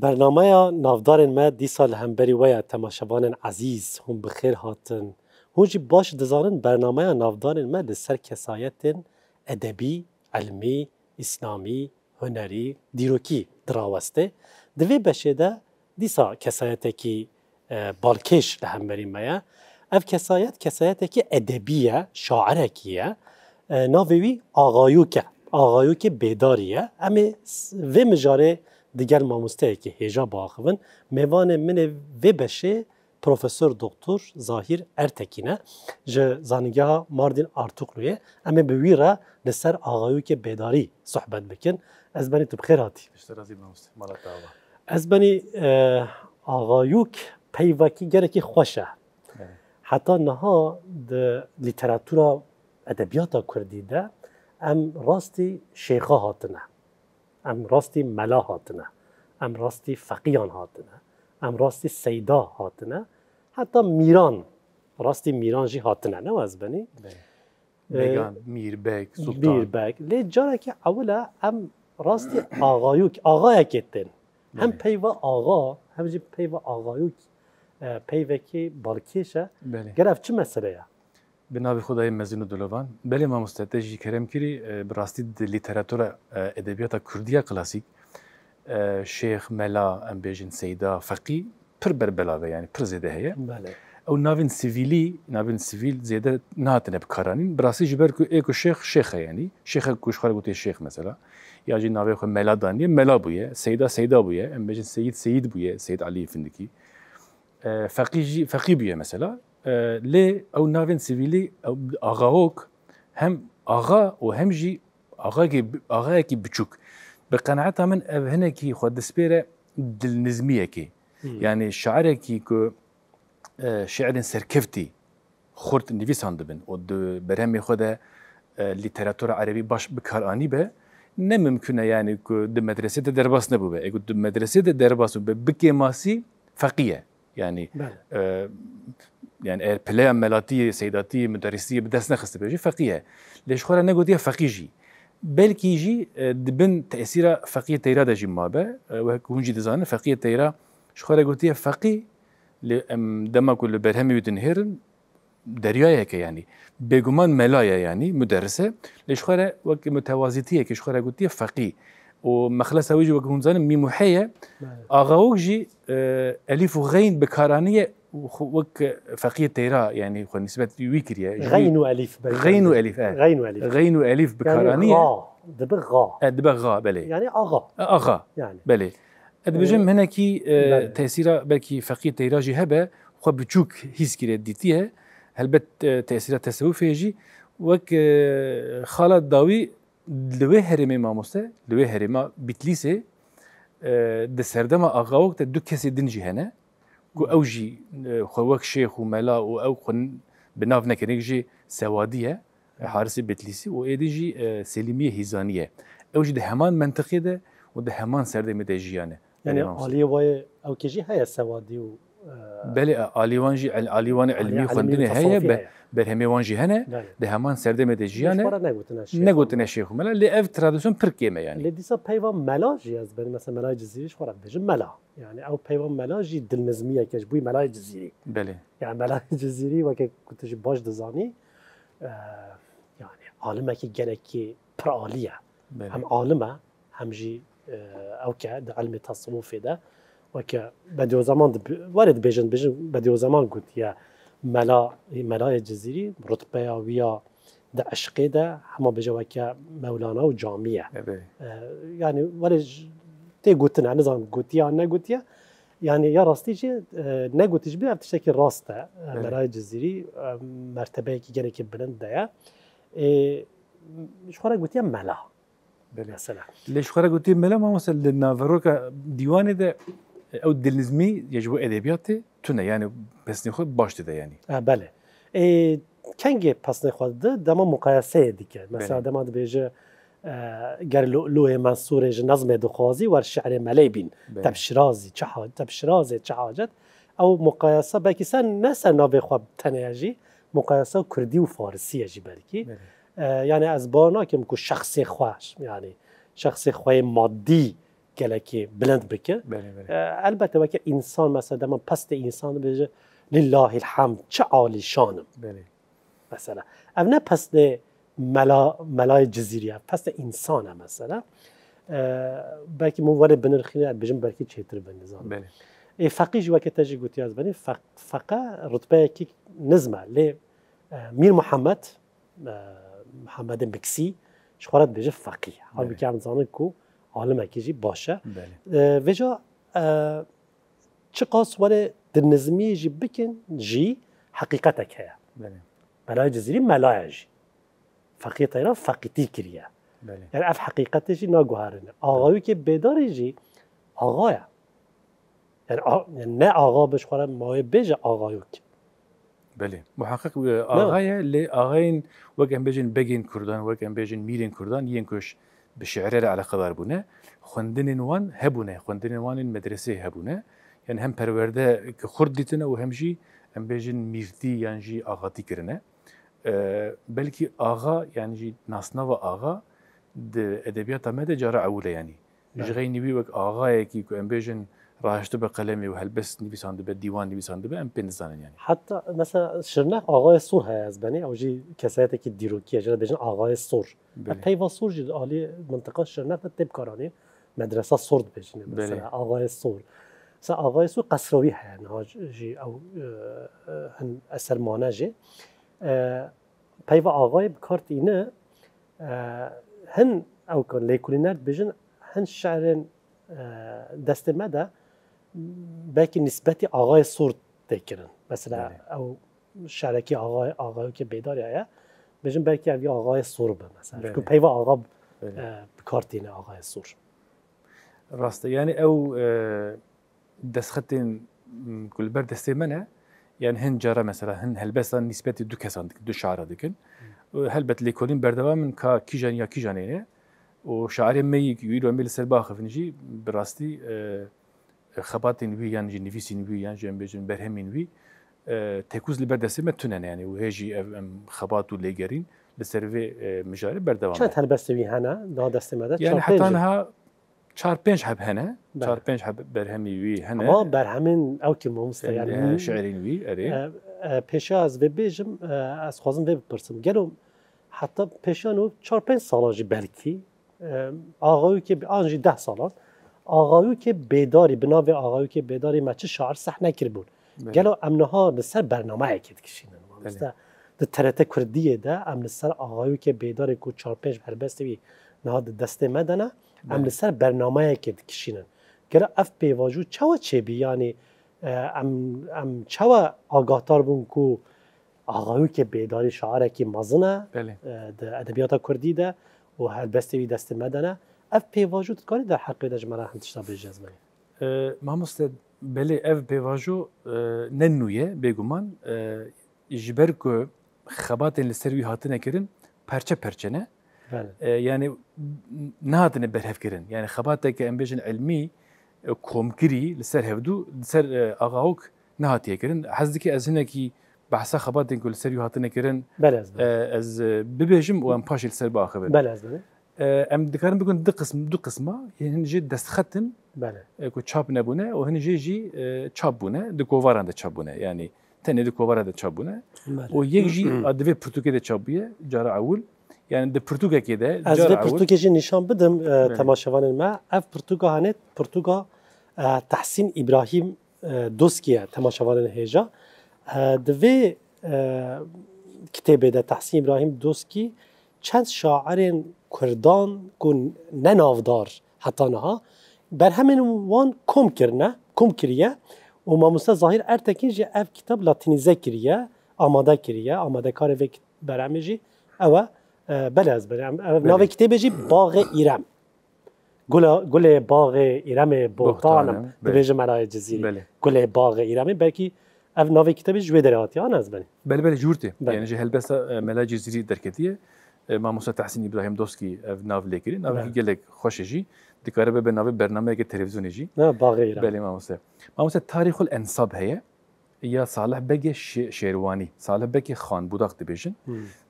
برنامه نافدار ما هم بری ویا تماشابان عزیز هم بخیر هاتن هون باش دزارن برنامه نافدار ما سر کسایت ادبی علمی اسلامی هنری دیروکی دراوسته دوی بشه ده سا کسایت کی بالکش بری ما اف کسایت کسایت کی ادبیه شاعرکیه ناویوی آقایوکه آقایوک بیداریه امی و مجاره diğer ki heja bağıvın mevane mine ve beşe Profesör Doktor Zahir Ertekin'e je zanigaha Mardin Artuklu'ye, ama bi wî re li ser ağayûkê bedarî sohbet bikin. Ez benî tu bi xêr hatî. Ez benî ağayûk peyvekî gerekî xweş e. Heta niha di literatûra edebiyata Kurdî de em rastî şêxa hatine. ام راستی ملا هاتنه ام راستی فقیان هاتنه ام راستی سیدا هاتنه حتی میران راستی میران جی هاتنه نه از بنی بله. میر، بگ سلطان بگ لی جاره که اولا ام راستی آقایوک آقای کتن بله. هم پیوا آقا هم جی پیوا آقایوک پیوکی بالکیشه بله. گرفت چه مسئله به خود خدای مزین و دلوان بله ما مستعده جی کرم کری لیتراتور ادبیات کردیا کلاسیک شیخ ملا ام سیدا فقی پر بر بلاوه یعنی پر زیده هیه بله او ناوین سیویلی ناوین سیویل زیده نهاتنه بکارانین براستی جبر که ایکو شیخ شیخ یعنی شیخ کشخار بوده شیخ مثلا یا جی ناوی خو ملا دانیه ملا بویه سیدا سیدا بویه ام سید سید بویه سید علی فندکی فقی جی فقی بویه مثلا لی او ناوین سيفيلي او اغاوك هم اغا و جي اغا كي اغا بچوک به بقناعتها من هنا كي خود سبيره دلنزميه كي يعني یعنی شعر کی کو شعر سرکفتی خورد نویسان او و دو برهمی خود لیتراتور عربی باش بکار به نممکنه یعنی که دو مدرسه ده درباس نبو به اگه دو مدرسه ده درباس به بکی ماسی فقیه یعنی بله. يعني بلا ملاتي سيداتي مدرسية بدس نخص بيجي فقيه ليش خورا دي فقيجي بل كيجي آه، دبن تأثير فقيه تيرا دا مابا آه، وهكون جي ديزاين فقيه تيرا شخورا قوتية فقي لأم دما كل برهمي وتنهرن دريايا يعني بيجمان ملايا يعني مدرسة ليش خورا وك متوازيتية كي خورا قوتية فقي ومخلص ويجي وكون زان مي محية أغاوك جي وغين آه، بكارانية وك فقيه تيرا يعني خو نسبة ويكريا يعني غين واليف غين واليف آه. غين واليف غين واليف يعني بكرانية يعني دبغا دبغا بلي يعني اغا آه، اغا يعني بلي ادبجم يعني هنا كي آه تاثيره بلكي فقيه تيرا جي هبه خو بتشوك هيز ديتيها هل بت آه، تاثيره تسوف يجي وك آه، خالد داوي لوي هرمي ما مستة لوي هرمي بتليسي آه دسردما اغا وقت دو كسي دنجي هنا کو ئەو ژی خۆوەک شێخ و مەلا و ئەو خون بناو نەکەێک ژێ سەوادیە حارسی بتلیسی و ئێدیژی سلیمیە هیزانیە ئەوژی دە هەمان منتەقیدە و دە هەمان سەردەمی دەژیانە یعنی عالیە وایە ئەو کێژی هەیە سەوادی و بله آلیوان جی علیوان علمی خوندن هیه به همه بله. جی هنه ده همان سردمه ده جیانه نگوتنه خو ملا لی اف پرکیه پرکیمه یعنی لی دیسا پیوام ملا جی از بین مثلا ملا جزیریش خورم دیجی ملا یعنی او پیوان ملا جی دلمزمیه کش بوی ملا جزیری بله یعنی ملا جزیری و که کتش باش دزانی یعنی عالمه که گنکی پرالیه. بله. هم عالمه هم جی او که علم تصوفی ده وەکە بەدیۆ زمان وارد دەبێژن بژن بەدیۆ زمان ملا ملا مەلا مەلایە جززیری ڕتپەیە ویا دە عشقێ دە هەمە بژەوەکە مولانا و جامیە ینی وەرە تێ گوتن نزان گوتیان نەگوتیە یعنی یا ڕاستیجێ نەگوتیش بێ تشتێکی ڕاستە مەلای جززیری مرتبەیەکی گەرەێکی بلند ملا. خوارە گوتیە مەلا لێشخرە ملا مەلا مامەسە لە ناڤەرۆکە دیوانێ دە او دلزمی یجبو ادبیات تونه یعنی پس خود باش دیده یعنی بله کنگ پس نخود ده دما مقایسه دیگه بله. مثلا دما بیجه گر لوه منصور نظم دخوازی و شعر ملی بین بله. تبشرازی چه حاجت تبشرازی چه او مقایسه بلکی سن نسا ناب تنه اجی مقایسه کردی و فارسی اجی بلکی بله. یعنی از بانا که کو شخص خوش یعنی شخص خواه مادی که بلند بکه البته وکه انسان مثلا من پست انسان بجه لله الحمد چه عالی شانم مثلا او نه پست ملا ملای جزیری پست انسان مثلا بلکه موارد وارد هم بجم بلکه چهتر تر بله. فقیه جوا که تجی گوتی از بنی فق فقه رتبه کی نزمه لی میر محمد محمد مکسی شخورت بجه فقیه حال که زانه که عالم کیجی باشه و بله. وجا چه قاس در نظمی جی بکن جی حقیقت که بله. هست. برای جزیری ملای جی فقیت ایران فقیتی کریه بله. یعنی اف حقیقت جی نگوهرنه آقایی که بیدار جی آقایه یعنی, یعنی نه آقا بشخورم مای بیج آقایو که بله محقق آقای لی آقاین وگن بجین بگین کردن وگن بجین میرین کردن یین کش بشعره على قدر بونه خندن وان هبونه خندن وان المدرسة هبونه يعني هم پرورده خرد ديتنه و هم جي هم بيجن ميرتي يعني جي آغا كرنه آه، بلكي آغا يعني جي ناسنا و آغا ده ادبيات ما جارة أوله يعني نعم. جغي نبي وك آغا يكي كو هم بيجن راهش به قلمی و هلبس نویسنده به دیوان نویسنده به ام پی یعنی حتی مثلا شرنخ آقای سور های از بنی او جی کسایتی که دیروکی اجرا بجن آقای سور صور بله. سور جد آلی منطقه شرنخ تب کارانی مدرسه بله. سور بجنه مثلا آقای سور سا آقای سور قصروی های نه جی او هن اثر مانا جی پیوا آقای بکارت اینه هن او کن لیکولینر بجن هن شعرن دست بلکه نسبتی آقای سورد دکرن مثلا بله. او شرکی آقای آقای که بیداری آیا بجن بلکه یه آقای سور به مثلا بله. پیوا آقا بله. کارتین آقای سور راسته یعنی او دسختین كل برد السيمنة يعني یعنی هن جارة مثلا هن هلبسا نسبتی دو كسان دو شعرة دكن هلبت لي كولين بردوا من كا كيجان يا و شعري مي يويرو میل سرباخ فنجي براستي أه خباتین وی یان یعنی جی نویسین وی یان یعنی جی امبیجن برهمین وی تکوز لبر دسته متونن یعنی و هجی خباتو و لگرین لسر وی مجاری بردوام چند هر بسته وی هنه دا دسته مده یعنی حتی انها چار پنج حب هنه بله. چار پنج حب برهمی وی هنه اما برهمین او که مهمسته یعنی شعرین وی اره پیشه از وی بیجم از خوازم وی بپرسم گلو حتی پیشان و چار پنج سالاجی بلکی آقایی که آنجی ده سالات آقایو که بیداری بناو آقایو که بیداری مچه شعر صح نکر بود بله. گلو امنها نسر برنامه کد کشیدن بله. مثلا د ترته کردیه ده ام سر آقایو که بیداری کو چهار پنج هر بستی نهاد دسته مدنه ام نسر بله. برنامه کرد کشیدن گلو اف پیواجو چوا چه بی یعنی ام ام چوا آگاهتار بون کو آقایو که بیداری شعر کی مزنه د ادبیات کردی ده و هر دسته دست مدنه ev pêvajû tu dikarî der heqê de ji me re hin tişta bêje ez menê mamoste belê ev pêvajû ne nû ye bêguman ji ber ku xebatên li ser wî hatine kirin perçe perçe ne yani nehatine berhevkirin yani xebateke em bêjin elmî komkirî li ser hevdû li ser axahok nehatiye kirin hez dike ez hinekî behsa xebatên ku li ser wî hatine kirin ez bibêjim û em paşê li ser ام دکارم بگن دو قسم دو قسمه یعنی دست دستختن بله کو چاپ نبونه و هنجی جی دو کواران یعنی تنه دو کواران ده بله. و یک جی ادوی پرتوکی ده چاپ بیه اول یعنی د پرتوکه که ده از ده پرتوکه جی نشان بدم بله. تماشاوان ما اف پرتوکه هنه پرتوکه تحسین ابراهیم دوسکیه تماشاوان هیجا دوی کتابه ده تحسین ابراهیم دوسکی چند شاعرین کردان کو نناودار حتی نه. بر همین وان کم کرنه کم کریه و ماموسا ظاهر ارتکین جه اف کتاب لاتینیزه کریه آماده کریه آماده کار و برامه جی او بله از برام بله. بله. ناوی کتاب جی باغ ایرم گل گل باغ ایرم بوتانم بله. ویژه مرای جزیره گل باغ ایرم بلکی اف ناوی کتاب جوی در آن از بله بله جورتی یعنی جه هلبسا ملا جزیری درکتیه ما تحسین ابراهیم دوستی ناو لیکرین ناو کی گلک خوش جی دیکاره به ناو برنامه که تلویزیونی جی نه باقی بله ما تاریخ هیه یا صالح بگه شیروانی صالح بگه خان بوداق دبیجن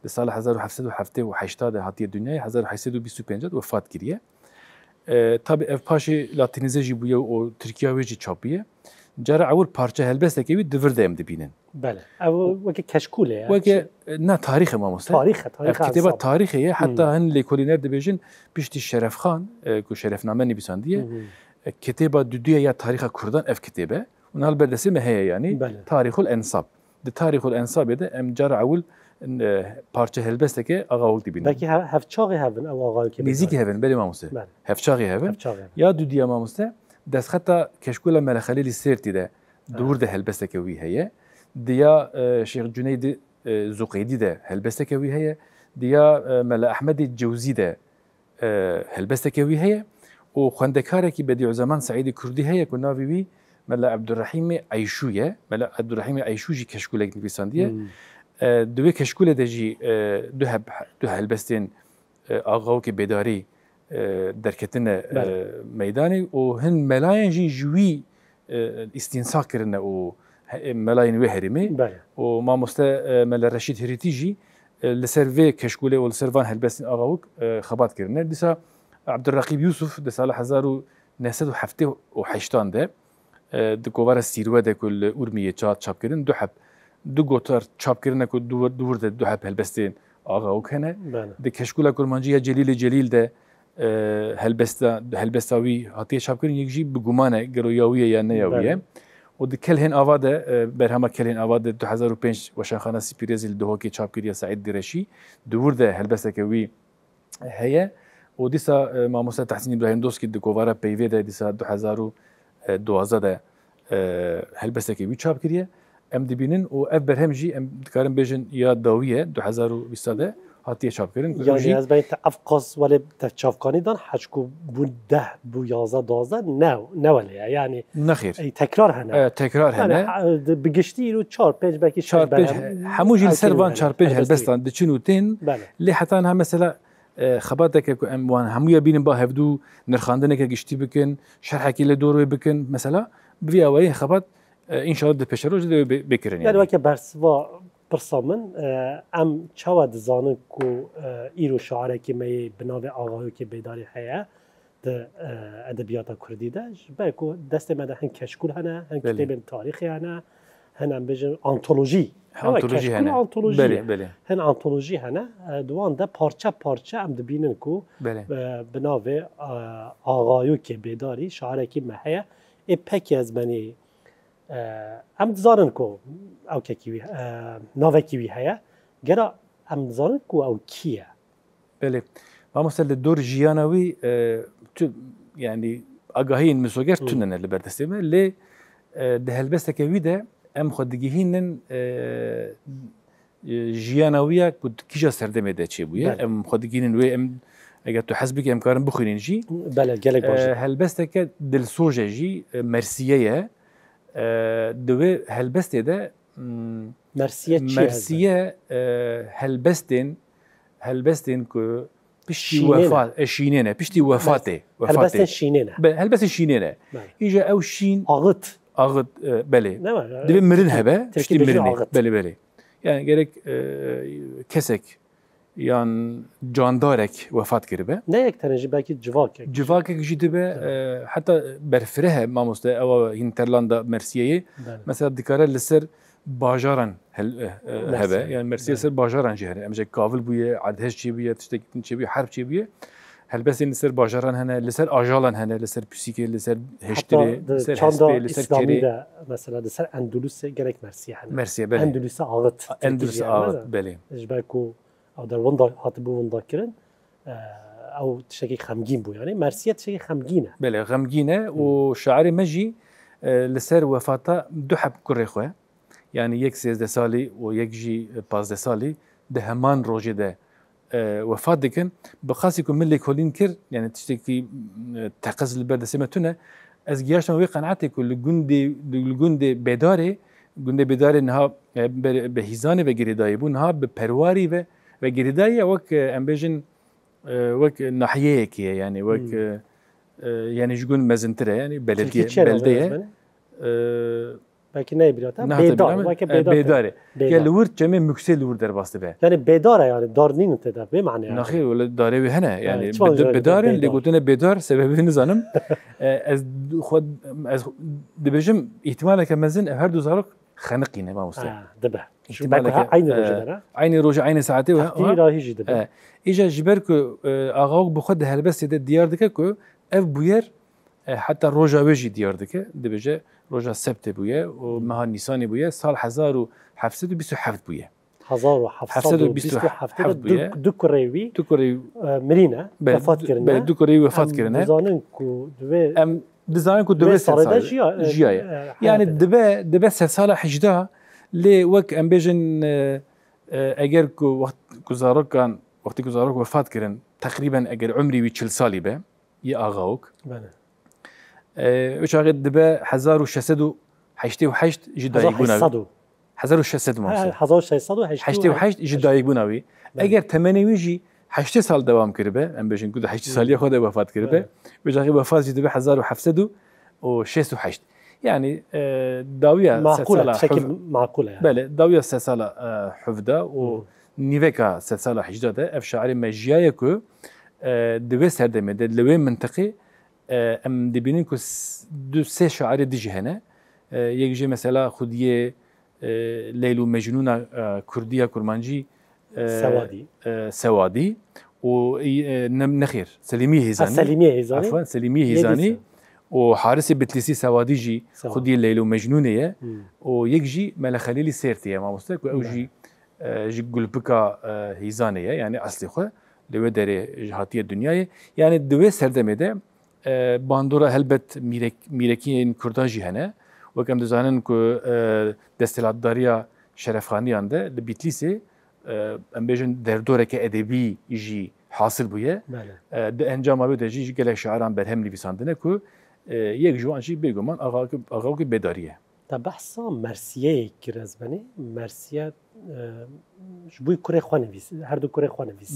به سال 1778 هاتی دنیای 1825 وفات کریه تا اف پاشی لاتینیزه جی بویه و ترکیه ویجی جرا اول پارچه هلبسته که وی دور دیم دبینن بله او وکه کشکوله وکه نه تاریخ ما ماست. تاریخ تاریخ کتاب تاریخیه حتی هن لیکولینر دبیجن پیشتی شرف خان کو شرف نامه بیساندیه. کتاب دودیه یا تاریخ کردن اف کتابه اون هل بردسی مهیه یعنی بله. تاریخ الانصاب دی تاریخ الانصاب ده ام جرا اول پارچه هلبسته که آقا اول بینن. بلکه هفچاقی هفن او آقا که نزیک هفن بله ما ماست. هفچاقی هفن یا دودیه ما دەستخەتا کەشکولە مەلەخەلێلی سرتیدا دوور دە هەلبەستەکەوی هەیە دیا شێخجونەی زوقیدی دە هەلبەستەکەوی هەیە دیا مەلە ئەحمەدی جوزی دە هەلبەستەکەوی هەیە و خوندەکارێکی بەدی عزەمان سعیدی کوردی هەیە کو ناویوی مەلە عبدوڕحیمی ئایشوە مەلە عبدوڕحیمی ئایشوژی کەشکولێک نویساندیە دوێ کەشکولە دەژی دو هەلبەستێن ئاغاوکی بێداری درکتینه بله. میدانی و هن ملاین جوی استینساق او و ملاین بله. و او و ما مسته مل رشید هریتیجی لسر وی کشکوله و لسر وان هل خبات کرده دیسا عبدالرقیب یوسف در سال حزار و نهست و حفته و حشتان ده ده گوار سیروه ده کل ارمیه چاد چاب کرن دو حب دو گوتر چاب کرنه که دو دو حب هل بسن آقاو ده کشکوله جلیل جلیل ده هلبستا هلبستاوی هاتی شاب کردن یک جیب گمانه گرویاویه یا نیاویه بله. و دکل هن آواده بر همه کل هن آواده دو هزار و پنج و سعید درشی دوورده ده که و دیسا ما مثلا تحسینی به هندوس که دکوره پیویده دیسا دو هزار و دو هزار ده هلبستا وی ام دبینن و اب بر هم جی ام دکارم بیشن یاد داویه دو هاتیه چاپکردن یعنی از بین افقاس ولی تفچافکانی دان حشکو بود ده بو یازده دوازده نه نه ولی یعنی نخیر تکرار هنه تکرار هنه یعنی بگشتی رو چار پنج بکی چار پنج همو جیل سروان چار پنج هلبستان بله. چنو تین بله. لی حتی هم مثلا خبر دکه که اموان همو یا بینیم با هفدو نرخاندنه که گشتی بکن شرحکی لدوروی بکن مثلا بیا وای خبر ان شاء الله د پشرو بکرین یعنی, یعنی. وکه برسوا پرسا من ام چاوە دەزانن کو کی و بناو که بیداری ئاغاوکی بێداری هەیە ئەدەبیاتە کوردی دە بە بله، و دەستێ هن؟ هن کەشکول هەنە هن؟ هن بله. تاریخی هەنە انتولوژی. بژن ئانتۆلۆژی هن انتولوژی هنه بله، دوان دە پارچە پارچە ئەم بناو و که بیداری بێداری که محیه ای پکی از منی ئەم دزانن کۆ ئەو ناوێکیوی هەیە گەرە ئەم بله. و ئەو کییە بێ بله. مامۆستا لە دۆر ژیانەوەی ینی ئاگاهین مسۆگەر تونەنە لە بەردەستێمە لێ دهلبەستەکەوی دە ئەم خۆدگیهینن ژیانەوەیە کیژە سەردەمێ دەچێ بووە بله. ئەم خۆدگینن وێ ئەم ئەگە تو حەزبی ئەمکارم بخوێنین ژی بله، هەلبەستەکە دلسۆژەژی آه، دوی هلبست ده مرسیه چی مرسیه آه، هلبستن هلبستن کو پشتی وفات آه، شینه نه پشتی وفاته وفاته هلبستن شینه نه بله هلبستن شینه نه او شین آغت آغت بله دوی مرن هبه پشتی مرن بله بله یعنی گرک کسک Yan جاندارک vefat کرده Ne یک تنه بلکه جواک جواک جی دبه حتی برفره ما مسته او هینترلاندا مرسیه Mesela دکاره لسر Bajaran هل هبه یعنی مرسیه سر باجارن جهره امجه کاول بویه عدهش چی بویه تشتکتن چی بویه حرب چی بویه helbestê li bajaran hene, li ajalan hene, li ser pîsikê, li ser heştirê, e, li ser hespê, de mesela li ser gerek Mersiye hene. Mersiye, belê. Endolusê ağıt. Endolusê ağıt, belê. Ji ber او در وندا هاتبو وندا کرن آه، او تشكي خمجين بو يعني مرسيه تشكي خمجينه بله خمجينه وشعري مجي آه، لسر وفاتا دو حب كوري خويا يعني يك 13 سالي و يك جي 15 سالي ده همان روجي ده آه، وفات دكن بخاص يكون ملي كولين كر يعني تشتكي تقز البرد سمتنا از گیاشتم وی قناعتی که لگوندی لگوندی بداره گوندی بداره نها به هیزانه و گریدایی بون نها به پرواری و و گریدای وک امبیژن وک ناحیه کی یعنی وک یعنی جون مزنتره یعنی بلدی بلدی ا بلکه نه بیاد تا بیدار بلکه بیدار بیداره که لور چه می مکسی لور در باسته به یعنی بیداره یعنی دار نیم تا دار به معنی نه خیر ولی داره وی هنره یعنی بیداره لگوتن بیدار سبب این زنم از خود از دبیم احتمال که مزین هر دو زارک خنقي نبا مستوى آه دبا شو عيني عين روجا آه عين روجا عين ساعتي وها تيرا آه. هيجي دبه آه اجا جبرك آه اغاوك بخد هلبس يد ديار دكا كو اف بوير آه، حتى روجا بيجي ديار دكا دبجا روجا سبت بويا ومها نيسان بويا سال 1727 بويا 1727 بويا دو كوريوي دو كوريوي مرينا وفات كرنا دو كوريوي وفات كرنا زانن كو دوي ام کو كو سه سال جيا یعنی يعني دبي سه سال حجدا لی وك ام اگر آه، کو وقت گزارو کان وقتی گزارو وفات کردن تقریبا اگر عمری وی 40 سالی به ی آغاوک بله آه، وش آغا دبي 1688 جدا هشت 1600 ما 1688 جدا يقولنا اگر تمنی ویجی 8 سال دوام کرده ام بشین گوده 8 سالیه خود وفات کرده به بجای بله. وفات جده به 1768 يعني داوية معقولة بشكل معقولة يعني بله داوية سه سالة حفدة و نيفيكا سه سالة حجدة اف شعر مجياية كو دوي سر دمده لوي منطقي ام دبينين كو دو سه شعر ديجي هنا يك جه مثلا خودية ليلو مجنونة كردية کرمانجی سوادي آه، آه، سوادي ونخير آه، سليمي هيزاني سليمي هيزاني عفوا سليمي هيزاني وحارسي بتليسي جي خدي الليل ومجنونية ويكجي ملا خليلي سيرتي ما مستك وأوجي نعم. جي قلبكا هيزانية يعني أصلي خو لو داري جهاتية الدنيا يعني دوي سردمي ده باندورا هلبت ميرك ميركين كرداجي هنا وكم دزانن كو دستلاتداريا شرفخاني عنده لبتليسي ام بیژن در دوره که ادبی جی حاصل بویه د انجام بده جی گله شاعران به هم نویسندنه که یک جوان جی بگو من آقا آقا کو بداریه تا بحثا مرسیه کرزبنی مرسیه شبوی کره خوان بیست هر دو کره خوان نویس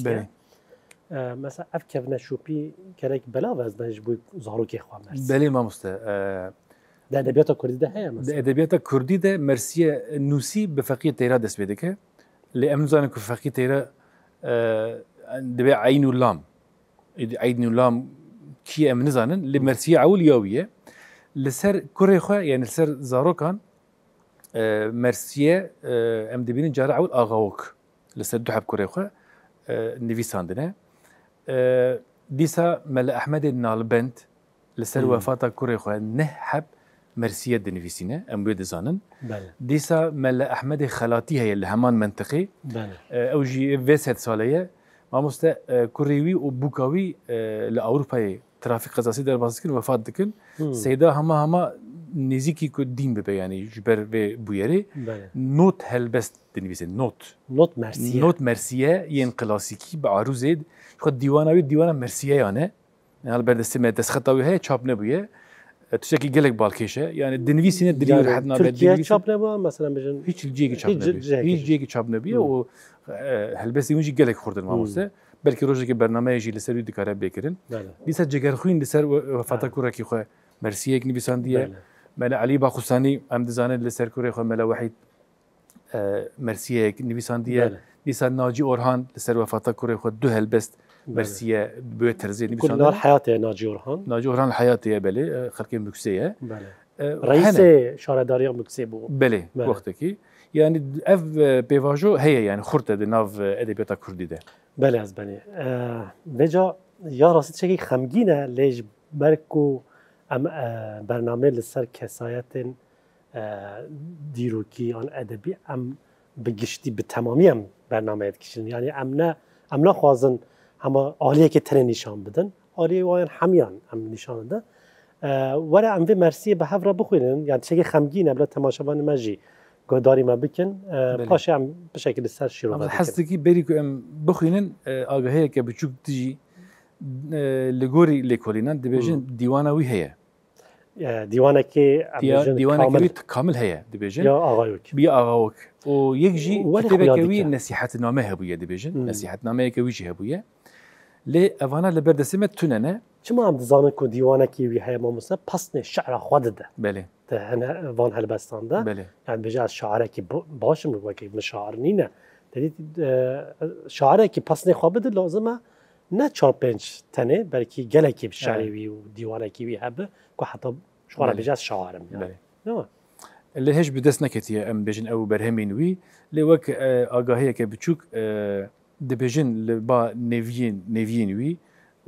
مثلا اف کفنه شوپی که بلا وزن شبوی زارو که خوان مرسیه بله ما مسته در ادبیات کردی ده هم در ادبیات کردی ده مرسیه نوسی به فقیه تیرا دست بده که اللي امزان کوفەقی تێرە دەبێ عین عين لام عیدنی و لام کی ئەم نزانن لە مەرسی لسر یاویە يعني لەسەر کوڕێ خۆ یان لەسەر زارۆکان آه، مەرسیە ئەم آه، دەبینن جارە ئەول ئاغاوک لەسەر دو حب کوڕێ خۆ آه، نویساندنە دیسا مەلە ئەحمەدی ناڵبند لەسەر وەفاتە نه مرسیە دەنویسینە ئەم بێ دەزانن بله. دیسا مە لە ئەحمەدی خەلاتی هەیە لە هەمان منتەقی بله. ئەو ژی وێسێت ساڵەیە مامۆستە کوڕێوی و بووکاوی لە ئەوروپای ترافیک در دەربازکن وفات دکن سیدا هەمە هەمە نزیکی کو دین بپیانی ژبەر بێ بویێری بله. نۆت هەلبەست دەنویسێت نۆت نۆت مرسیە یەن کلاسیکی بە عروزێت خۆ دیوانەوی دیوانە مرسیەیانە البته یعنی بەردەستێ دەستخەتەوەی هەیە چاپ نەبووە تو تشکی گلک بالکشه یعنی دنویسینه دریو راحت یعنی نابه ترکیه چاپ نبا مثلا بجن هیچ جیگی چاپ نبیه هیچ جیگی چاپ نبیه و هلبسی اونجی گلک خوردن ماموسته بلکه روزی که برنامه ایجی لسر ویدی کاره بکرن دیسا بله. جگر خوین لسر وفاتا بله. کورکی خواه مرسیه اک دیه. بله. مل علی با باخوسانی ام دزانه لسر کوری خواه ملا وحید مرسیه اک دیه. دیسا ناجی اورهان لسر وفاتا کوری خواه دو هلبست برسيه بله. بترزي كل نهار حياتي ناجي ناجورهان حياتيه حياتي بلي خلقي مكسيه بلي رئيس شارداريا مكسي بو بلي وقتكي يعني اف بيفاجو هي يعني دی ناف ادبیات كردي ده بله از بلي بجا يا راسي شكي خمجينه ليش بركو ام برنامه لسر کسایت دیروکی آن ادبی ام بگشتی به تمامی هم برنامه ادکشن یعنی ام نه ام نخوازند اما که تر نشان بدن آلی واین همیان هم نشان ده وره ام وی مرسی به هفر بخوینن یعنی چه خمگین بلا تماشاوان مجی گداری ما بکن بله. پاش ام به شکل سر شروع بکن حسدگی بری که ام بخوینن آگاهی که بچوک دیجی لگوری لکولینان دبیجن دیوانه هیه دیوانه که دیوانه که کامل هیه دبیجن یا آقایوک بیا آقایوک و یک جی خب کتابه که وی نصیحت نامه هبویه دبیجن نصیحت نامه که وی جی هبویه لی تونه نه؟ لە هم تونەنە دزانه کو دیوانه کی وی هەیە مامۆسە پستنێ شعرا خوادەدە ده بله یعنی هەلبەستاندا بله. یان کی شارێکی باشم وەکی مشاعر نینە شارێکی پستنێ خوا بدە لازمه نه چار پێنج گله کی بشعر وی و دیوانه کی وی هب کو حتا شوارە بژ بله. شارم بله. لە هێش بدەست نەکەتیە ئەم بێژن او بەرهەمین وی لێ وەک که بچوک دبيجين لبا نيفين نيفين وي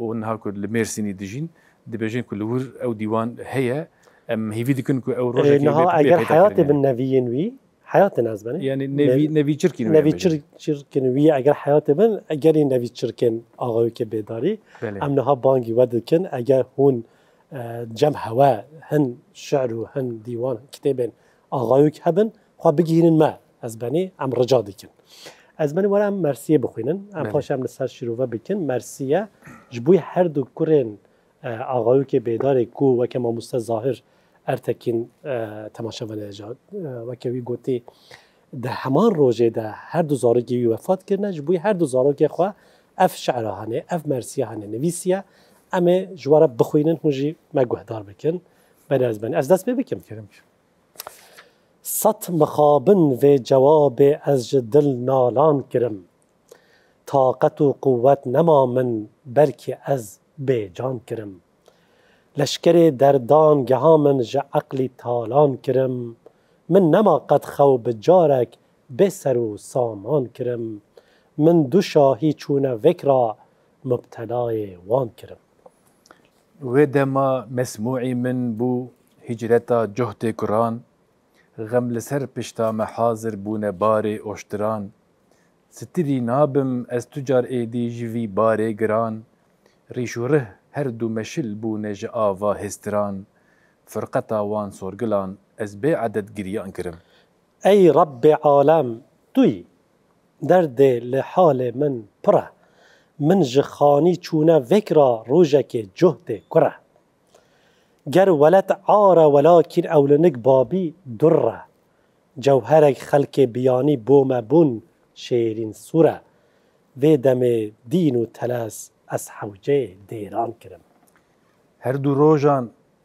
ونها كل ميرسيني دجين دبيجين كل ور او ديوان هي ام هي فيدي كنكو او روجا إيه، نها اجر حياتي وي حياتي نازبن يعني نيفي نيفي تشركين نيفي تشركين وي اجر حياتي بن اجر نيفي تشركين اغاوي كي بيداري ام نها بانجي ودكن اجر هون آه، جم هوا هن شعر هن ديوان كتابين اغاوي هبن خو بجينن ما ازبني ام رجا دكن از من وارم مرسیه بخوینن ام بله. پاشم لسر شروع بکن مرسیه جبوی هر دو کرن آقایو که بیدار کو و که مست ظاهر ارتکین تماشا و نجات و که وی گوتی ده همان روزه ده هر دو زارگی وفات کردن، جبوی هر دو زارگی خوا، اف شعره هنه اف مرسیه هنه نویسیه اما جوارا بخوینن هنجی دار بکن بنازبن بله، از دست ببکم کرم صد مخابن و جواب از دل نالان کرم طاقت و قوت نما من بلکه از بی جان کرم لشکر دردان گها من ج عقلی تالان کرم من نما قد خوب جارک به سر و سامان کرم من دو شاهی چونه وکرا مبتلای وان کرم و دما مسموعی من بو هجرت جهد قرآن غم لسر پشتا me hazir bûne barê oştiran Sitirî nabim ez tu car êdî ji vî barê giran Rîş û rih her du meşil bûne ji ava hêstiran Firqeta wan sorgilan ez bê edet giriyan kirim Ey Rebbê alem tu yî derdê li halê min pir e min ji xanî çûne vekra rojekê cuhdê kur e گر ولت عاره کر اولنک بابی دره جوهر خلک بیانی بوم بون شیرین سوره وی دم دین و تلاس از حوجه دیران کرم هر دو روزان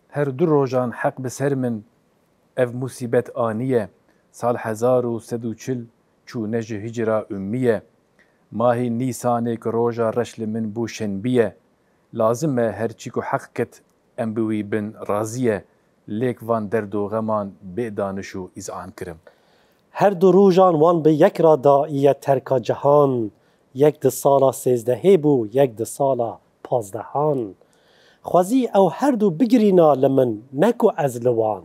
هر دو روزان حق به سر من اف مصیبت آنیه سال چل چونه جه هجرا امیه ماهی نیسانه که روزا رشل من بو شنبیه لازمه هر که حق کت امبوی بن رازیه لیک وان در دو غمان بی دانشو از آن کرم هر دو روزان وان به یک را دائیه ترک جهان یک دو سالا سیزده بو یک دو سالا پازدهان خوزی او هر دو بگرینا لمن نکو از لوان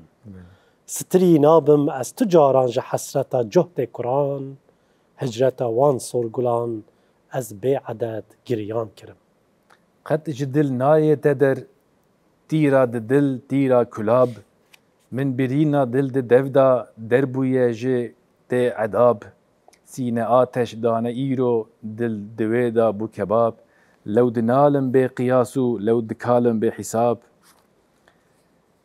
ستری نابم از تجاران جه جهت جه ده وان سرگلان از بی عدد گریان کرم قد جدل نایه تدر tîra di dil tîra kulab min birîna dil di devda derbûye jê tê edab sîne ateş dane îro dil di wê da bû kebab lew dinalin bê qiyas û lew dikalin bê hîsab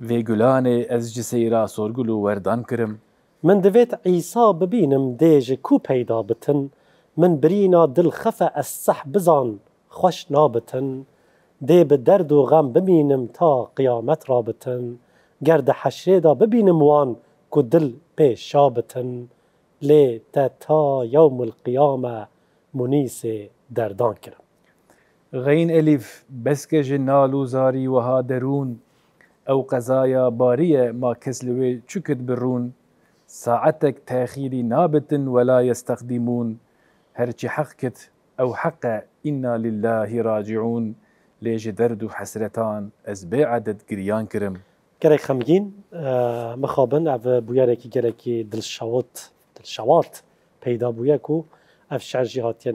vê gulanê ez ji seyra sorgul û werdan kirim min divêt îsa bibînim dê ji ku peyda bitin min birîna dil xefe ez seh bizan xweş nabitin دی به درد و غم ببینم تا بتن رابتن حشره دا ببینم وان که دل پێشا شابتن لی تا تا یوم القیامە منیس دردان کرم غەین ئەلیف بەسکەژ جنال و زاری ها درون او قضايا باريه ما كسلوي لەوێ برون ساعتك تاخيري نابتن ولا يستخدمون هرچي حقكت أو حق إنا لله راجعون لیج درد و حسرتان از به عدد گریان کرم گرک خمگین مخابن او بویاره که گرکی دلشوات دلشوات پیدا بویا که او شعر جهاتیه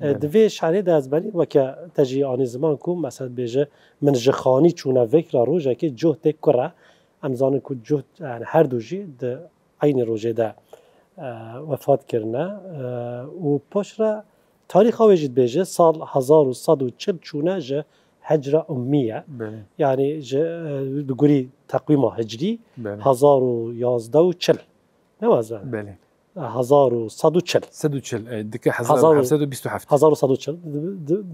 بله. دوی شعره ده از بلی وکه تجیه آنی زمان که مثلا بیجه منجخانی چون چونه وکر روژه که جه ده کره امزانه که جه هر دو د ده این روژه ده وفات کرنه و پشت Tarih avecid beje sal hazaru sadu çil çune je hecra ummiye. Yani je bi guri takvima hecri hazaru yazda u çil. Ne var zaten? Bele. Hazaru sadu çil. Sadu çil. E, Dike hazaru hafsadu bistu haft. Hazaru sadu çil.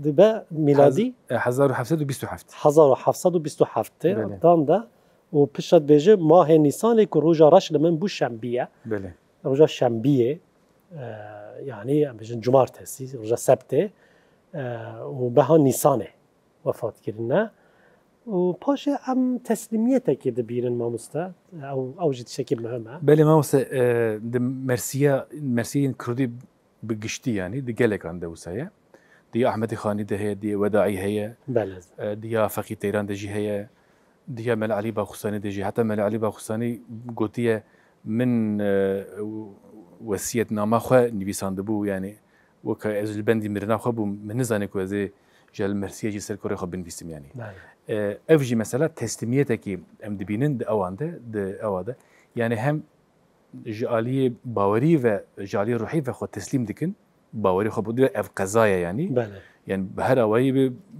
Dibe miladi. E, hazaru hafsadu bistu haft. Hazaru hafsadu bistu haft. Dan da o pişat beje mahe nisanê ku roja raş li min آه، يعني بجن تسي رجا سبتة آه، وبها نيسانه وفات كرنا وباش ام تسليميته كي دبيرن ما مستا او او جد شكل مهمه بلي ما مستا آه، د مرسيا مرسيا كردي بقشتي يعني دي قالك عند وسايا دي احمد خاني ده هي دي وداعي هي بلز دي فقي تيران ده جي هي دي مل علي باخساني ده جي حتى مل علي باخساني قوتيه من وەسیەت ناماخوا نویسانده بوو یعنی وەکە ئەزل بەندی مرناخوا بوو منزانێک وەزێ ژەل مرسیەکی سەرکۆڕێخ بنویسیمیانی ئەوژی بله. مەسەلا تەستمیەتێکی ئەم دبینن ئەواندە ئەوادە یعنی هم ژعالی باوەری و ژالی ڕحی بەخۆ تەسلیم دکن باوەری خۆ یعنی. بله. یعنی به ئەف قەزایە ینی یان بە هەرەوەی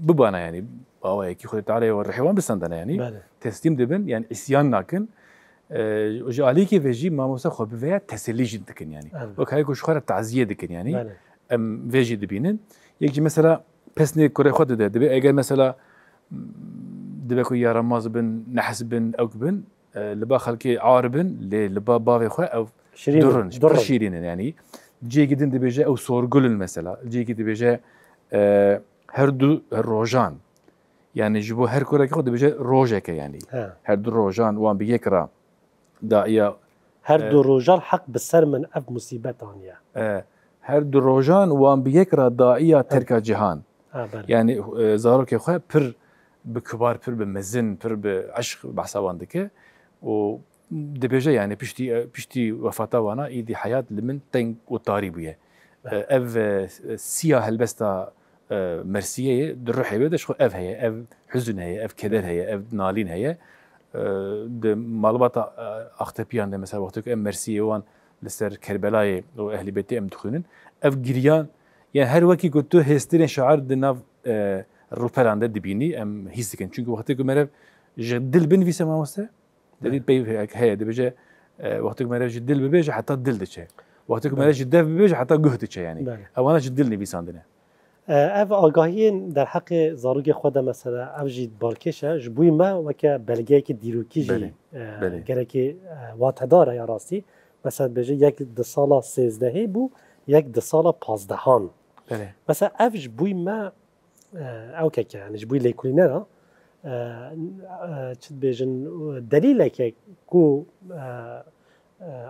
ببانە ینی و خۆت تاالەوە ڕحیوان بسەندەنە ینی بله. تەستیم دەبن یان یعنی ئیسیان ناکن جو عليكي فيجي ما موسى خو خب بفيا تسليج دكن يعني وك هاي كوش خره تعزيه دکن یعنی یعنی. بله. یعنی. بله. ام دبینن یکی یجی مثلا بسنی کره خود ده دبی اگر مثلا دبكو يا رماز بن نحس بن اوك بن لبا خلكي عاربن لبا بافي خو او درن درن شيرين يعني یعنی. جي جدن دبيجا او سورغلن مثلا جي جدن دبيجا أه هر دو روجان يعني جبو هر كوري خد دبيجا روزه يعني یعنی هر دو روجان وان بیکرا داعیه هر دو آه. روجان حق بسر من اف مصیبت آنیه هر دو روجان وان بيك را داعیه آه. تركا جهان يعني زارو كي خواه پر بكبار کبار پر به مزن پر به عشق بحثوان و دبیجه يعني پشتی پشتی وفاتا وانا ايدي حياة لمن تنگ و طاري بویه اف سيا هلبستا مرسيه در بدش خو اف هي اف حزن هي اف كدر هي اف نالين هي د مالبات اختپیان ده مثلا وقتی که ام مرسی وان لسر کربلای و اهل بیت ام دخونن اف گریان یعنی هر وکی گوت تو هستین شعار د ناو اه، روپرانده دبینی ام هیستکن چونکه وقتی که مرف جدل بن في سماوسه دليل بي هي دبجه اه، وقتی که مرف جدل ببیج حتی دل دچه وقتی که مرف جدل ببیج حتی جهد دچه یعنی يعني. او انا جدل نبیساندنه او آگاهی در حق زاروگ خود مثلا او جید بالکشه جبوی ما وکه بلگه که دیروکی جی گره که واتداره یا راستی مثلا بجه یک ده سالا سیزدهی بو یک ده سالا پازدهان بله. مثلا او جبوی ما او که که یعنی جبوی لیکولی نه چت بجن دلیل که کو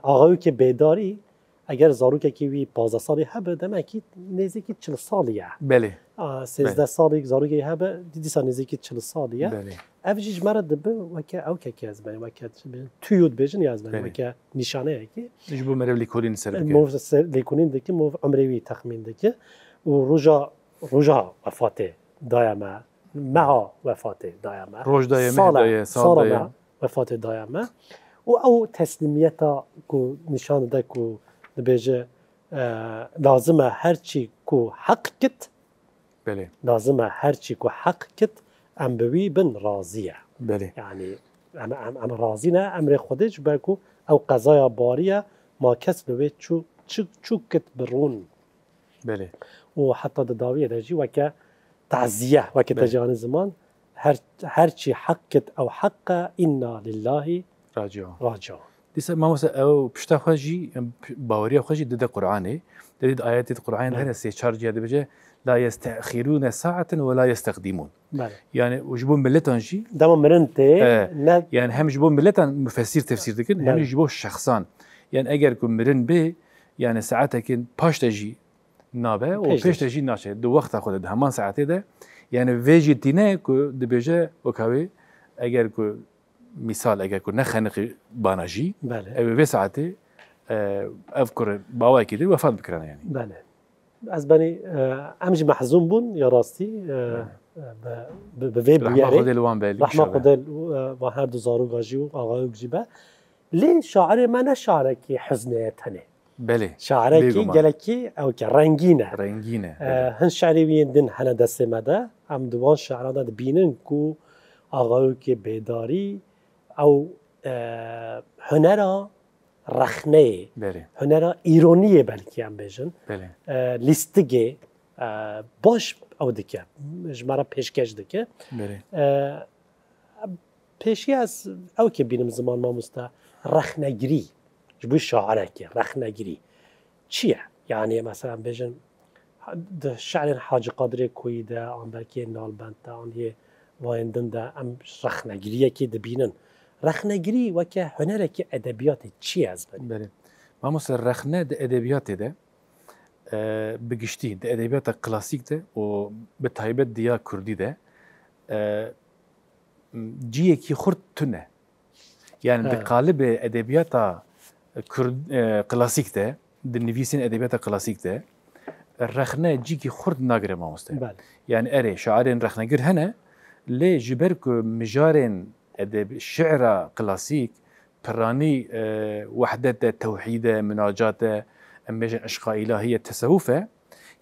آقایو که بیداری اگر ئەگەر زارروکێکیوی پ ساڵی هەبە دەمەکی نێزێکی چ ساڵیە بێ سێزدە ساڵی زارروگەی هەبە دیسا نێزێکی چ ساڵیە ئەفژی ژمارە دەبن نشانه ای کێکی ئەزبێن وەکە که بێژن یازبێنکە نیشانەیەکی بۆ مەرە لیکۆین سەر لیکونین تخمین مۆ او تەخمین دەکە و ڕژە مها وفاته دایەمە روج وەفاتێ سال ڕۆژ وفاته وەفاتێ او او نشان دبێژە آه، لازمە هەرچی و حەق کرد لازمە هەرچی و حەق کرد ئەم بوی بن راضیه یعنی ام ام ام راضی نه امر خودش بگو او قضايا باریە ما کس کەس چو چو چوو کرد بڕون و حتی حتا و که تعزیه و که دەجییان زمان هر هر چی حق کت او حقه ئنا لله ڕاجۆ ڕاجۆ لسه ما دیسە مامەسە ئەو پشتا خۆژی خوجي دد القرآن قورآانێ دەدید ئاەتی قورآان هەرە سێ چارجیا دەبێژێ لا يستأخرون ساعة ولا يستخدمون بله. يعني وجبون ملتان جي دام مرنت آه. يعني هم جبون ملتان مفسر تفسير دكن هم جبوا شخصان يعني اگر كم مرن به يعني ساعتك باش تجي نابه او باش تجي ناشه دو وقت خود ده همان ساعته ده يعني فيجي تينه كو دبيجه وكاوي اگر كو مثال اگر کو نخنق باناجی بله به ساعته اذکر باوای دی وفات بکرانه یعنی بله از بنی امج محزون بون یا راستی بله. به وی بگیره رحمه قدل وان بله، رحمه قدل و هر دو زارو گاجی و آقا با. لی شاعر من شاعر کی حزنه تنه بله شاعر کی گلکی او که رنگینه رنگینه بله. هن شعری ویندن هنه دسته مده هم دوان شاعران بینن کو آقا که بیداری او هنرا رخنه هنر بله. هنرا ایرونیه بلکی هم بیشن بله. باش او دکه جمارا پیشکش دکه بله. پیشی از او که بینم زمان ما مستا رخنگری جبوی شاعره که رخنگری چیه؟ یعنی مثلا بیشن شعر حاج قادر کویده آن بلکی نالبند ده آن یه وایندن ده ام رخنگریه که بینن رخنەگیری وەکە هەنەرێکی ئەدەبیاتی چی ئەز بن مامۆسە رەخنە ئەدەبیاتێ دە بگشتی ئەدەبیاتە کلاسیک دە و بە تایبەت دیا کوردی دە ciyekî xurt tune yani bi qalibê edebiyata klasik de di nivîsên edebiyata klasik de rexne cikî xurt nagire mamoste yani erê şaarên rexnegir hene lê ji ber ku mijarên الشعر كلاسيك براني آه، وحدة توحيد مناجات مجن عشق إلهية تسوفة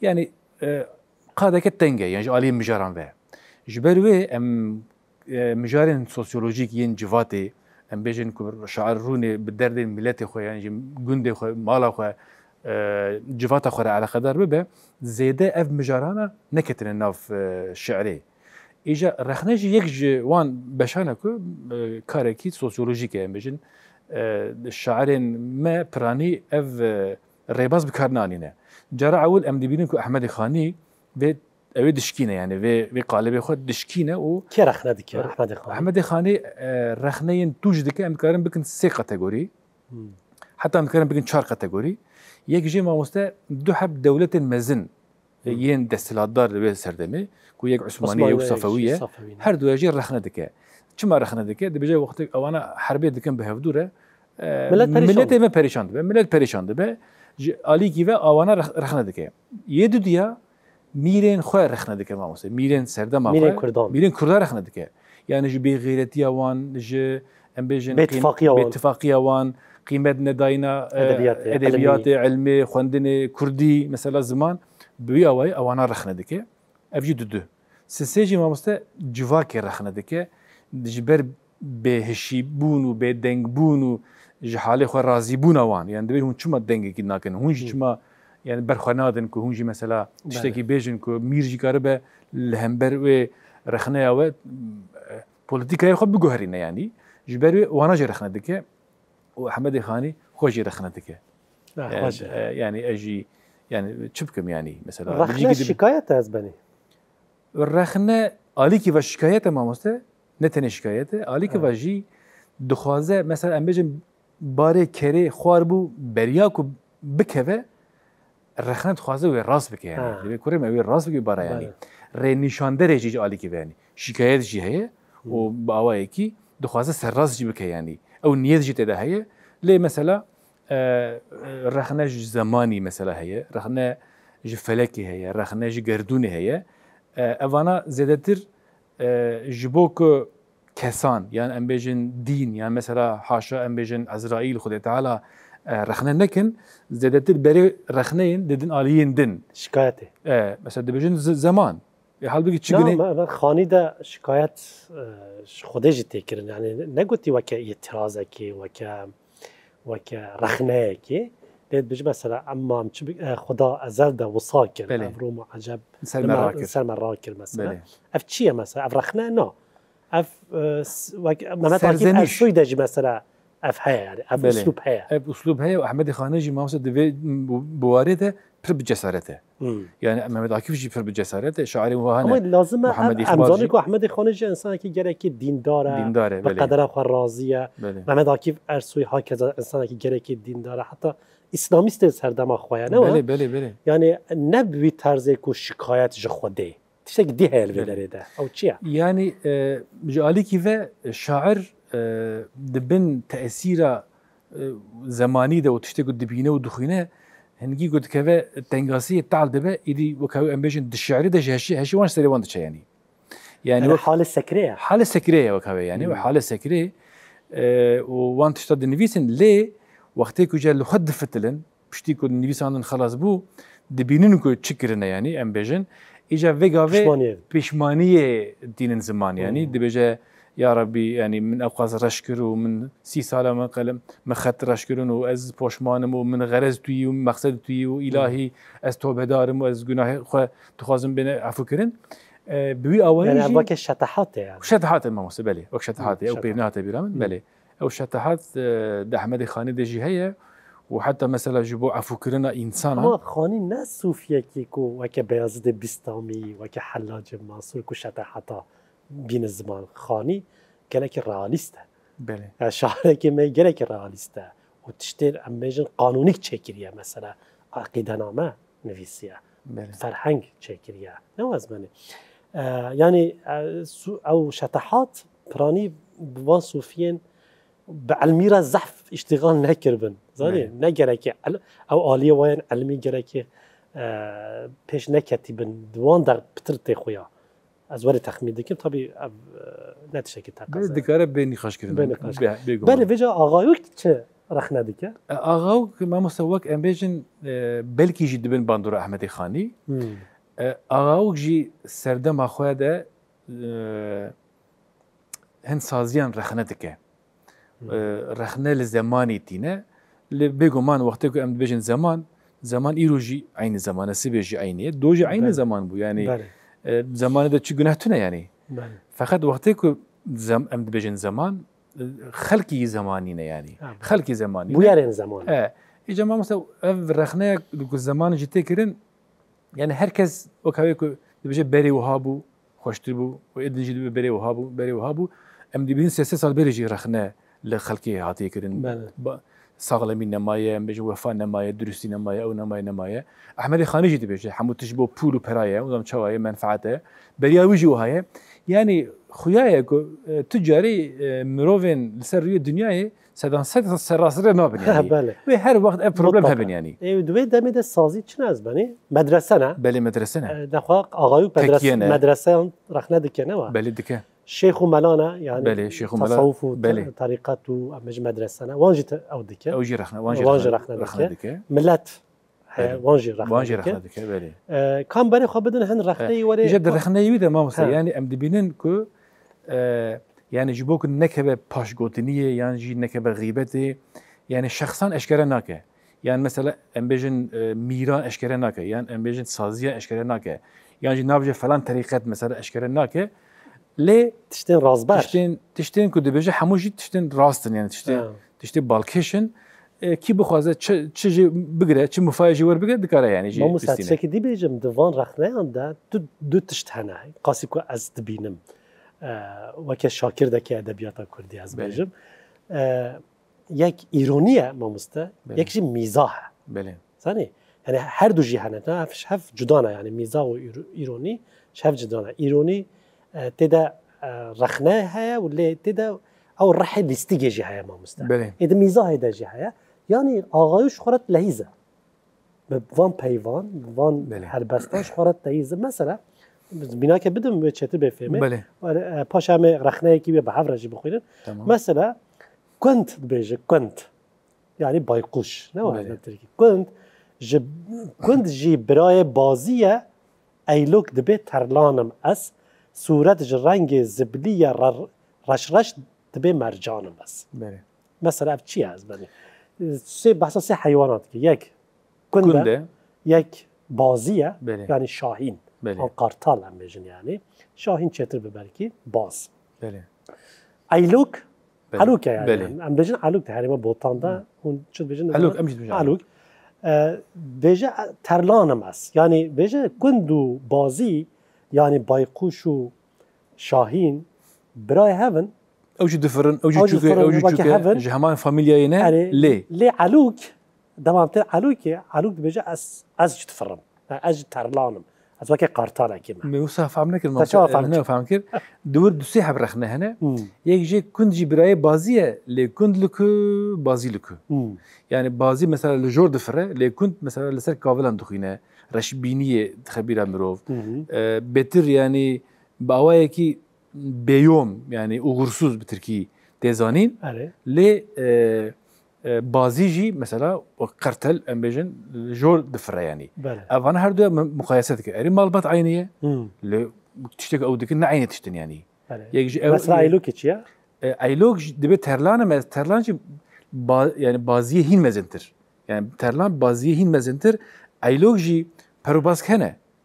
يعني آه، قادة كتنجة يعني آلي مجاران به جبروي أم آه، مجارين سوسيولوجيك ين جواتي أم بيجن شعر روني بالدرد الملت خو يعني جندي خو مالا خو جواتا خو على خدار ببه زيدة أف مجارانا نكتن ناف شعري ایجا رخنه یک جوان وان بشانه که کارکی سوسیولوژیک هم بجن شعرین ما پرانی اف ریباز نه جرا اول ام دبینن که احمد خانی به اوی دشکینه یعنی وی وی قالب خود دشکینه و کی رخنه دکه احمد خانی احمد خانی رخنه توج دکه ام کارن بکن سه کاتگوری حتی ام کارن بکن چهار کاتگوری یک جی ما دو حب دولت مزن یەن دەسەلاتدار لەوێ سەردەمێ و یەک عوسمانی و سەفەویە هەردوێژی ڕخنە دەکە چما ڕخنە دەکە دەبێژێ وەختێک ئەوانە هەربێ دەکەم بە هەفتورە ملت ئێمە پریشان دەبێ ملت پریشان دەبێ ئالیگیڤ ئەوانە ڕخنە دەکە یە دودیا میرێن خۆی ڕخنە دەکە مامۆسە میرێن سەردەما میرن کورددا ڕخنە دەکە یانە ji بێغیرەتیاوان ji em bêjin itifaqiyawan qîmet nedayna edebiyatê elmê xwendinê Kurdî mesela ziman بیای اوای اوانا رخنه که افجی دو دو سسی جی مامسته جواکی رخنه دکه دجبر بهشی بون و به دنگ بون و جحال خو رازی بون اوان یعنی دوی هون چما دنگ کی ناکن هون چما یعنی بر که مثلا دشته کی بیجن کو میر جی به لهمبر و رخنه اوه پولیتیکای خو بگوهرین یعنی جبر وانا رخ نده که و احمد خانی خو جی رخنه یعنی اجی یعنی شو بکم یعنی یعنی مثلا رخنه شکایت از رخنا رخنه عالی که و شکایت ما مست نه تنه علیک عالی که و جی دخوازه مثلا ام بجم باره کری خواربو بو بریا کو رخنه دخوازه و راست بکه یعنی دیگه یعنی کریم و راست بکه باره یعنی بله. ر نشانده رجی عالی که یعنی یعنی. شکایت جی هی و باوایی دخوازه سر راس جی بکه یعنی او نیت جی تده لی لی مثلا رخنه ج زمانی مثلا هەیە رخنه ج فلکی هەیە رخنه ج گردونی هەیە ئەوانا زێدەتر ji bo ku kesan yan em bêjin din yan mesela haşa em bêjin Ezraîl xudê teala rexne nekin zêdetir berê rexneyên didin aliyên din şikayetê mesela dibêjin zeman e, halbuki çi xanî de şikayet xudê jî têkirin yani ne gotî weke itirazekî weke وەکە رەخنەیەکی مثلا بژمە سرە ئەمام خدا ازل وسا کرد ئەفرۆمە عجب سەرمە ڕاکرد مثلا ئەف چییە مەسە ئەف اف نا اف شووی دەژی مثلا اف هەیە ئەف ئوسلوب هەیە ئەف ئوسلوب هەیە و ئەحمەدی خانەژی ماوسە دەبێت بوارێتە پر به جسارته یعنی محمد عاکف جی پر به جسارته شاعر و اما لازمه محمد امزانی که احمد خانج انسان که گره که دین داره دین داره به بله. قدر راضیه بله. محمد عاکف ارسوی ها که انسان که گره که دین داره حتی اسلامیست سردما خویا نه بله بله بله یعنی نبی طرز کو شکایت ج خودی. تشتک دی های او چیه؟ یعنی آه جالی شاعر آه دبن زمانی ده زمانی ده دبینه دبینه ودخینه هنگی گوت که تنگاسی تعال دبه ایدی وکاو امبیشن شعری داشته هشی هشی وان سری وان چه یعنی, یعنی حال سکریه حال سکریه سكرية یعنی و حال سکری و وان تشتد نویسن لی وقتی که جلو خود فتلن پشتی که نویساندن خلاص بو دبینن که چکرنه یعنی ام ایجا وگاوه پشمانیه دین زمان یعنی دبیجه يا ربي يعني من أوقات رشكر ومن سي من سی من قەلم من وأز بوشمانم ومن غرزتي پۆشمانم و من غەرز توی و مەقصد توی و ئیلاهی ئەس تۆ بەدارم يعني ئەس گوناخوا تخوازم بێنە ئەفکردن اه، بوی ئەوەکە شەتەحاتەیە شەتەحاتە مامۆسە بەێ وەک شەتەحاتەیە أو پێناتە بیرا من بەێ ئەو شەتەحات اه، وحتى مثلا جبو عفو كرنا انسان ما خاني ناس صوفيا كيكو وكا بيازد بيستامي وكا حلاج ماصر كو شتحاتا بین زمان خانی gelek بله Bele. که می گله کی realist و تشتیر امبیشن قانونی چکریه مثلا عقیده نامه نویسیه، بله. فرهنگ چکریه نه از من یعنی او شطحات پرانی بوا علمی را زحف اشتغال نکربن زانی نجرک او عالی علمی علمی جرک پیش نکتی بن دوان در پتر خویا از وەرە تەخمی دەکەم تابی نەتشێکی تا دەکارە بێ نیخشکردن بەێ بێجا ئاغاوک چ رەخنە دیکە ئاغا و مامۆسە وەک بلکی بەلکیژی دبن باندورە احمدی خانی ئاغا اه، وکژی سەردەما خۆیە دە اه، هەند سازیان رەخنە دکە رەخنە لە بگو من وقتی که وەختێک ئەم زمان زەمان زەمان ئیرۆژی عینە زمانە سبێژی عینە دۆژی عینە زەمان بوو ینی زمانه ده چی گناهتونه یعنی بله. فقط وقتی که زم ام بجن زمان خلقی زمانی نه یعنی آه، خلقی زمانی بویارن زمان اه ایجا ما مثلا رخنه که زمان جته کرن یعنی هرکس وکاوی که دبجه بری وها بو خوشتر بو و ادنجی دبجه بری وها بو بری وها بو ام دبین سه سال بری جی رخنه لخلقی هاتی کرن بله. ساغلمین نمایه وفا نمایه درستی نمایه نمایە نمایه نمای احمد خانی جدی دەبێژێ حمودش بو پول و پرایە منفعته بریا منفعاتە بەریاویژی یعنی ینی خویایە تجاری مروین سر روی دنیای سەدان سەرڕاسترە بله. بله، و هر وقت ئە پرۆبلم دوی دوێ مدرسه سازی نه مدرسه نه. نه مەدرسەنە آقایو مدرسه مدرسه مەدرسە ڕخنە دکەنەوە بله دکه. شیخ ملانا یعنی یعنی بلي شيخ ملانا تصوف وطريقة بله. ومج مدرسة وانجي أو ديك أو جي رخنا وانجي وانجي رخنا, رخنا ديك ملات وانجي رخنا وانجي رخنا ديك بلي آه كان بني بله. خو بدنا هن رخنا ولا جد رخنا يودا ما مصر يعني یعنی ام دی بینن كو آه يعني یعنی جبوك نكبة باش قوتنية يعني جي نكبة غيبتي يعني شخصا أشكره ناكه يعني مثلا أم بيجن ميران أشكره ناكه يعني أم بيجن سازية أشكره ناكه يعني جي نابجه فلان طريقه مثلا أشكره ناكه لی تشتین رازبر تشتین تشتین کدی دبیجه حموجی تشتین راستن یعنی تشتین تشتین بالکشن کی بخوازه چه چه بگره چه مفایجی ور بگه دکاره یعنی جی مامو سات شکی دی بیجم دوان رخنه نه ده دو دو تشت هنه قاسی کو از دبینم که شاکر دکی ادبیات کردی از بیجم یک ایرونیه یک جی میزاه بله سانی بله. بله. یعنی هر دو جی هنه نه هف جدانه یعنی میزاه و ایرونی شف جدانه ایرونی تدا آه، رخناها هيا ولا تدا او الرحه لستيجي جهه ما مستقبل اذا ميزه هيدا جي يعني اغايوش خرت لهيزه بفان بيفان فان هربستاش خرت لهيزه مثلا بناك بدم چطور بفهمه بله پاش همه رخنه کی به هفرج بخوینن مثلا كنت بيجي كنت يعني بايقوش التركي كنت جب كنت جي براي بازيه لوك دبي ترلانم اس صورتش رنگ زبلی یا رش رش تبه مرجان بس بله مثلا اف چی از بله سه بحثا سه حیوانات که یک کنده, کنده. یک بازیه بله. یعنی شاهین بله. آن قارتال هم بجن یعنی شاهین چطور ببرکی باز بله ایلوک بله. علوک یعنی بله. ام بجن علوک تحریم یعنی بوتان ده اون چه بجن علوک ام بجن علوک ترلانم است یعنی بجه کندو بازی yani baykuşu şahin برای هفن او جي دفرن او جي تشوكا او جي تشوكا جهمان فاميليا ينا لي لي علوك دمام تر علوك علوك بيجا اس اس جي تفرن اس جي ترلانم از وكي قارتانا كيما موسى فهمنا كل ما فهمنا فهمنا كل دور دوسي حب رخنا هنا يك جي كنت جي براي بازية لي كنت لك بازي لك يعني بازي مثلا لجور دفره لي كنت مثلا لسر كافلان دخينه ڕەشببینیە خەبیرە مرۆڤ بێتر ینی باوایەکی بێۆم ینی ئوغورسوز بترکی دێزانین لێ بازیژی مەسەلا قەرتەل ئەمبێژن ژۆر دفرەیانی ئەوانە هەردوو مخایەت کرد ئەری ماڵبەت عینە لێ tiştek ew dikin ne aynı tiştin yani. Mesela aylok içi ya? Aylok dibe terlan ama terlan ki yani baziye hinmezintir. Yani terlan baziye hinmezintir. Aylok ji پرو باز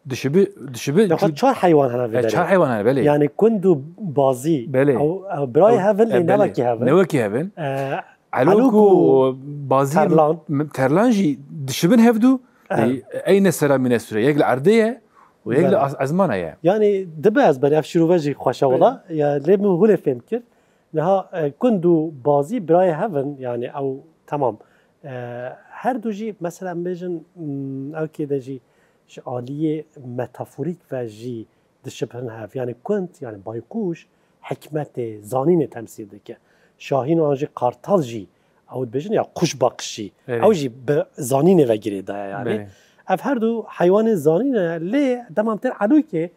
Dişibi dişibi دشبه دشبه حيوان هنا اه، في شار حيوان هنا بلي يعني كندو بازي بلي او او براي هافن نوكي نوکی هفن نوکی هفن علوکو بازی ترلان ترلانجي دشبن هفدو اين اه. سرا من سوريا يقل عرديه ويقل ازمانه دبی از برای افشار اه، و جی خواهش والله یا لم هنا فهم كيف لها كندو بازی برای هفن یعنی او تمام هر دو جی مثلا بيجن اوکی دجی عالیه متافوریک و جی دشبهن هف یعنی کنت یعنی بایکوش حکمت زانین تمثیل دکه شاهین آنجی قارتال جی او بجن یا قوش باقشی بله. او جی زانین و گیری دا یعنی بله. اف هر دو حیوان زانین لی دمامتر علوکه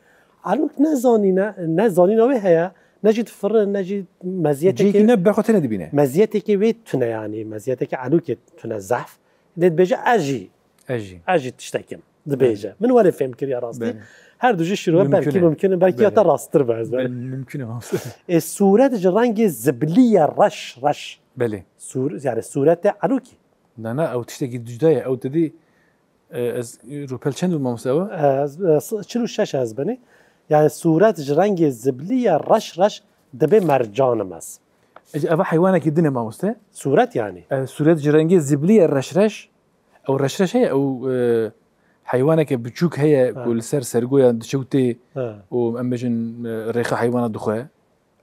علوک نه زانینه نه زانینه اوه هیا نجد فر نجد مزیت که نه بخاطر ندبینه مزیت که وی تونه یعنی مزیت که علوک تونه ضعف دید بجا اجی اجی اجی تشتکم دبيجه إيه. من وەرە فێم کردی ڕاستی هەردووژی شروع بەرکی ممکنن جرانج زبليه رش رش بلي ji يعني زبلیە ڕەش ڕەش لا یارە سوورەتە ئەلوکی نانا ئەو تشتێکی دوجدایە ئەو دەدی ڕوپەل چەند و مامۆسەوە چ يعني هەز بنێ یان رش رش ڕەنگی زبلیە ڕەش ڕەش دەبێ مەرجانە مەس ئەە حیوانێکی دنێ مامۆستە سوورەت یانی سوورەت ji رش زیبلیە ڕەشرەش رش ڕەشرەش هەیە ئەو حيوانك بتشوك هي آه. كل سر سرجويا دشوتي آه. وامجن ريخة حيوانة دخاء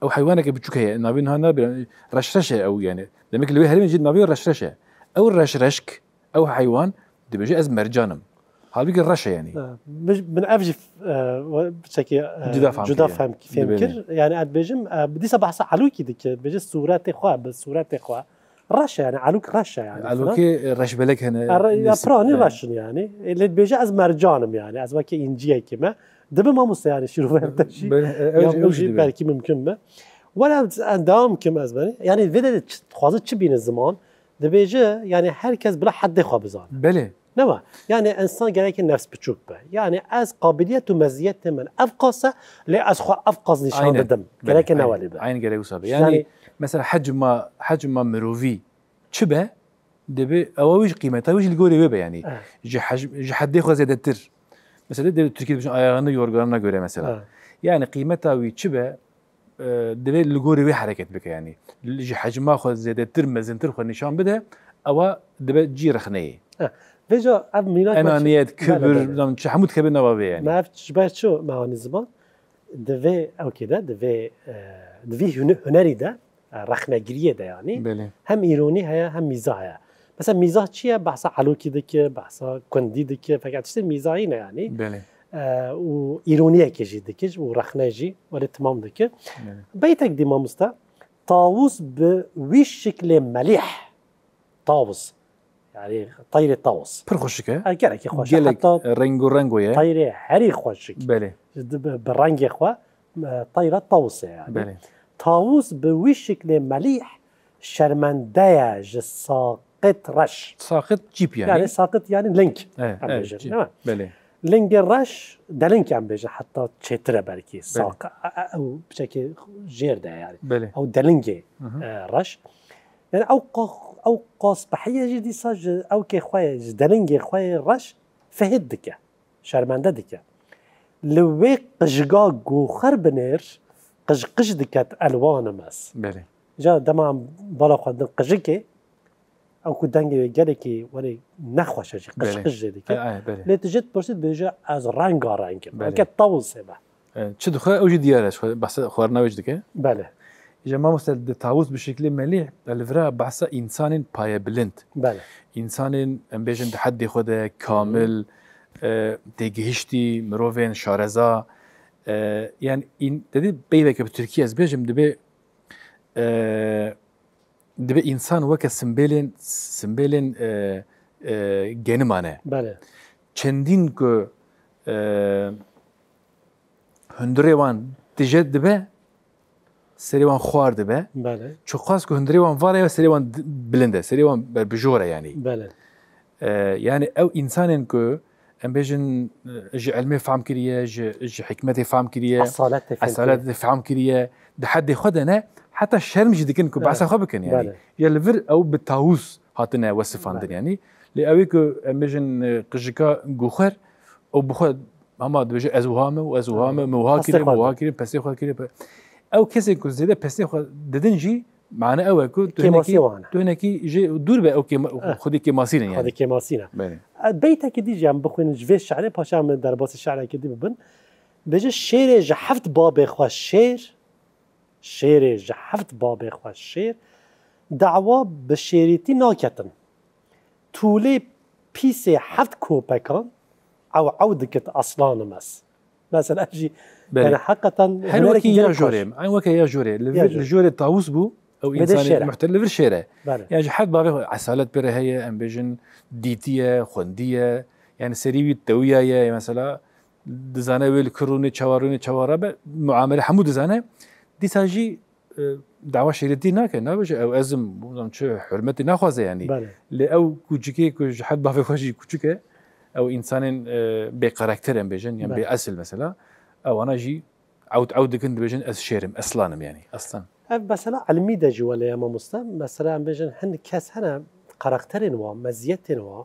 او حيوانك بتشوك هي نابين هنا رشرشه او يعني لما كل هريم جد نابين رشرشه او رشرشك او حيوان دبجي از مرجانم هل بيجي رشه يعني آه. من افجف بشكي جدا فهم جدا فهم كيف يعني, يعني. يعني اد بجم بدي صباح صح علوكي دك بجي صورتي خو بس صورتي خو رشا يعني علوك رشا يعني علوكي رش بلك هنا يا براني رشن يعني اللي بيجي از مرجانم يعني از وكي انجيه كما دبي ما مست يعني شنو فهمت شيء بركي ممكن ما ولا اندام كما از بني يعني یعنی فیدا خوازه چی بین زمان دبيجي يعني herkes بلا حد خواب بزانه بله نما يعني یعنی انسان گره که نفس بچوک به یعنی یعنی از قابلیت و مزیت من افقاسه لی از خواه افقاس نشان بدم بله. گره که نوالی به عین یعنی, یعنی مثلا حجم حجم مروفي شبه دبي او قيمه قيمته ويش الجوري ويبه يعني اه. جي حجم جي حد يخو زياده تر مثلا دبي تركي بجن ايغانا يورغانا غوري مثلا يعني اه. قيمتها وي شبه دبي الجوري وي حركه بك يعني جي حجم خو زياده تر مزن تر خو نشان بده او دبي جي رخني بجا اه. فيجا مينات انا نيت كبر حمود كبر نوابي يعني ما عرفتش باش شو ما هو نزبط دبي او كذا دبي دبي هنري ده رخنەگریە هم هەم هیا هم میزه هیا مثلا میزا چییە بەسا علوکی که فکر اتشتر میزه فەکاتشتر میزایی نەیانی و ده دکش اه، و جی ولی تمام دکە بەیتێک دیما مستە تاوس bi wî şiklê melih tavus yani tayrê tavus pir xşike gelekî xş reng û reng ye tayrê herî xşik bi rengê xwe tayra tavus ye طاووس به وی شکل ملیح شرمنده ج ساقط رش ساقط جيب يعني یعنی ساقط یعنی لنک اه، اه، بله لنگ رش دلنك عم بيجي حتى تشترى بركي ساق اه، او بشكل جير ده يعني بلي. او دلنج آه رش يعني او قا او قاس بحيه جدي ساج او كي خويا دلنج خويا رش فهدك دكا شرمنده دكا لوي قجقا جو خربنير قش دكات الوان ماس بلي جا دما بالا خواندن قشقه او کو دنگی گلی نخوش قش نخوشه قش قشقش دیدی که نتیجه پرسید بیجا از رنگ بلي که طول سبه چه دخواه اوجی بس خورنا وجه دیگه بله إذا ما مثل تعوز بشكل مليح الفرا بحثة إنسان باية بلنت بله إنسان بيجن تحدي خده كامل آه، تجهشتي مروفين شارزا يعني دەدی بەیرەکە تورکیە ئەزبێژم دەبێ دەبێ ئینسان وەکە سمبێلێن سمبێلێن گەنمانە چەندین کو هەندێوان دژێت دەبێ serêwan xwar dibe çi xwas ku hundirêwan varê ve serêwan bilind e serêwan berbijore yanî yani ew insanên ku ام بيجن اج علمي فهم كريا اج حكمتي فهم كريا اصالات فهم كريا ده حد خدنا حتى الشرم جدي كنكو بعسى خبكن يعني يا الفر او بالتاوس هاتنا وصفان يعني لأويكو ام بيجن قجكا غوخر او بخد اما دوجه ازوهام وازوهامه موهاكر كريم موها كريم او كسي كو بسيخ ددنجي معنی ئەوە دوێنێکی دور به ئەو خودی کێماسیینە یعنی. خودی کێماسیینە بیتێکی دیژیان شعره دی ببن بێژە شێرێ باب هەفت شعر شێر شێرێ ژە هەفت بابێخوا شێر داوا بە شێریتی ناکەتن تولێ پیسێ هەفت کۆپەکان ئەو ئەو دکت ئەسلانە مەس مەسەر ئەجی بله. یعنی حقەتەن هەروەکی یا ژۆرێم ئەوەکە یا يا لە بو او انسان محتل في الشارع يعني حد بابي عسالت بره هي ام بيجن ديتيه خنديه يعني سريوي التويه يعني مثلا دزانه ويل كروني چواروني چوارا معامله حمود دزانه ديساجي آه، دعوة دي ناك نابج او ازم شو حرمتي ناخوزه يعني بله. لأو كوجيكي كوج حد بافي خوجي كوجيكي او انسان آه، بكاركتر ام بيجن يعني بأسل مثلا او انا جي عود عود كنت بيجن اس شيرم أصلاً يعني اصلا ev mesela ilmi de civale ama musta mesela em bêjin hind kes hene qereqterên wa meziyetên wa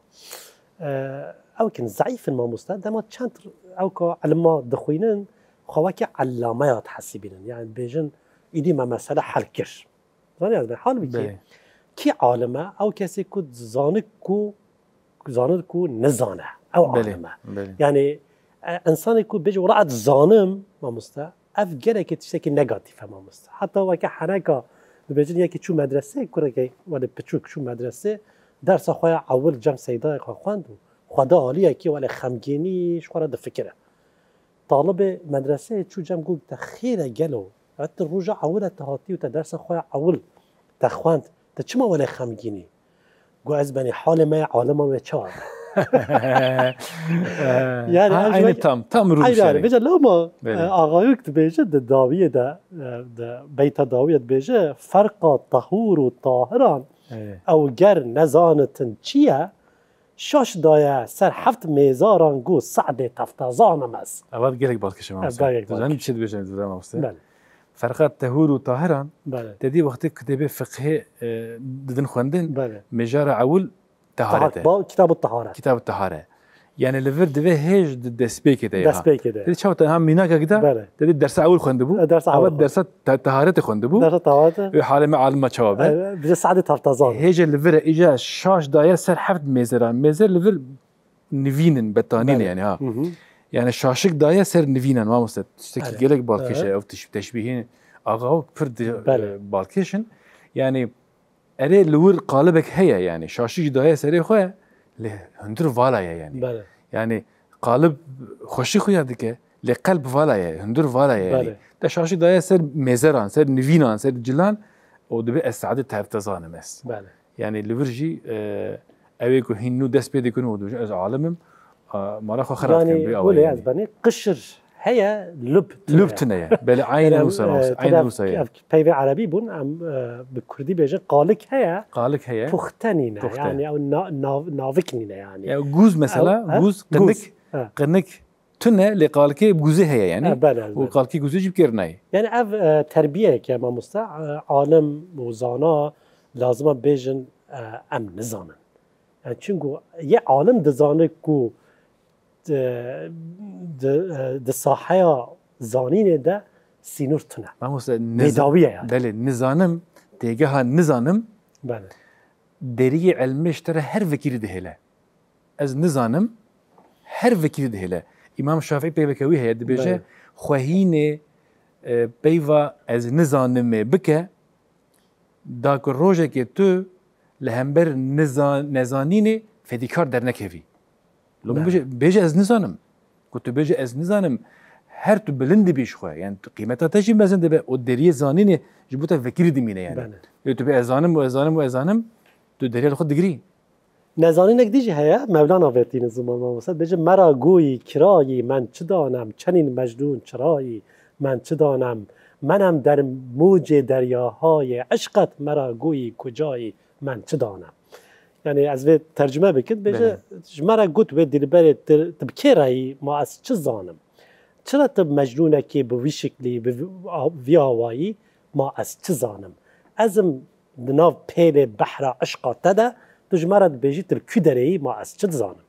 ewkin zeîfin mamoste dema çend ew ka ilma dixwînin xwe wekî ellamaya hesî bînin yani bêjin îdî me mesela hel kir zanî ez hal bikî kî alime ew kesê ku zanik ku zanir ku nezane ew alime yani insanê ku bêje were ez zanim mamoste اف که گره هم همست نگاتیفە مامۆستا حتەوەکە یکی چو مدرسه چوو که ولی پچوک چو مدرسه درس خواه خۆیان ئەول جەم خواه خواند و خدا عالیەکی که ولی شخواە دەفکرە فکره. طالب مدرسه چو گوت گو تا خیره گلو ات ڕژە اول تهاتی و درس خواه اول تا تەخواند تا چما ولی خمگینی گو بانی حال ما عالم ما چه yani ha, aynı tam tam ruh şey. Yani bize lama ağayık da bize او گر نزانتن چیه شش دایه سر هفت میزاران گو سعد تفتازانم از اول گلک باز کشم آمسته تو زنی چی دو بشنی دورم آمسته بله. فرقات تهور و تاهران بله. تدی وقتی کتب فقه دن خوندن بله. مجار اول Taharete. با کتاب ı کتاب kitab یعنی لور دوی هیچ دست پی کده دست پی کده دیدی چه وقت هم مینا که کده بله. دیدی درس اول خونده بود درس اول درس تهارت خونده بود درس تهارت به حال ما علم چوا بود سعی سعد تفتازان هیچ لور ایجا شاش دایه سر هفت میزرا میزر لور نوینن بتانین بله. یعنی ها یعنی شاشک دایه سر نوینن ما مست تکی گلک بالکشه افتش تشبیهین آقا پر بله. بالکشن یعنی اره لور قالبک هیا یعنی شاشی جدایه سری خویه لی هندر والایه یعنی بله. یعنی قالب خوشی خویا دیگه لی قلب والایه هندر والایه یعنی. بله. یعنی شاشی دایه سر مزران سر نوینان سر جلان و دبی استعداد تارتزان است بله. یعنی لورجی اولی که هینو دست پیدا و از عالمم مرا خو یعنی اولی از بنی قشر هي لبتنه لبتنه بل عين موسى عين موسى بيبي عربي بون ام بالكردي بيجي قالك هي قالك هي بختنينه يعني او نافكنينه يعني يعني جوز مثلا جوز قنك قنك تنه اللي قال كي بجوزي هي يعني بلى وقال كي جوزي جيب كيرناي يعني اف تربيه كما مستع عالم وزانا لازم بيجن ام نزانن يعني چونكو يا عالم دزانه كو د صاحیا زانین ده سینور تونه مموسه نزاویه بله نزانم دیگه ها نزانم بله دری علمش تر هر وکیل ده از نزانم هر وکیل ده هله امام شافعی پی بکوی هید بیجه خواهین پیوا از نزانم بکه دا که که تو لهمبر نزانین فدیکار در نکوی لو بيجي از نزانم كنت بيجي از نزانم هر تو بلندی بیش خواه یعنی قیمتا تجی مزند به او دریه زانینه جبوتا فکری دیمینه یعنی بله. تو به ازانم و ازانم و ازانم تو دریه خود دگری نزانین اک هیا مولانا ورتین زمان ما وسط بجه مرا کرایی من چه دانم چنین مجنون چرایی من چه دانم منم در موج دریاهای عشقت مرا گوی کجایی من چه دانم یعنی از ترجمه بکن بجه بله. مرا گوت و دلبر تب که رایی ما از چه زانم چرا تب مجنونه که به وی شکلی به وی هوایی ما از چه زانم ازم نو پیل بحر عشقا تده تو جمارا بیجی تب دره ما از چه زانم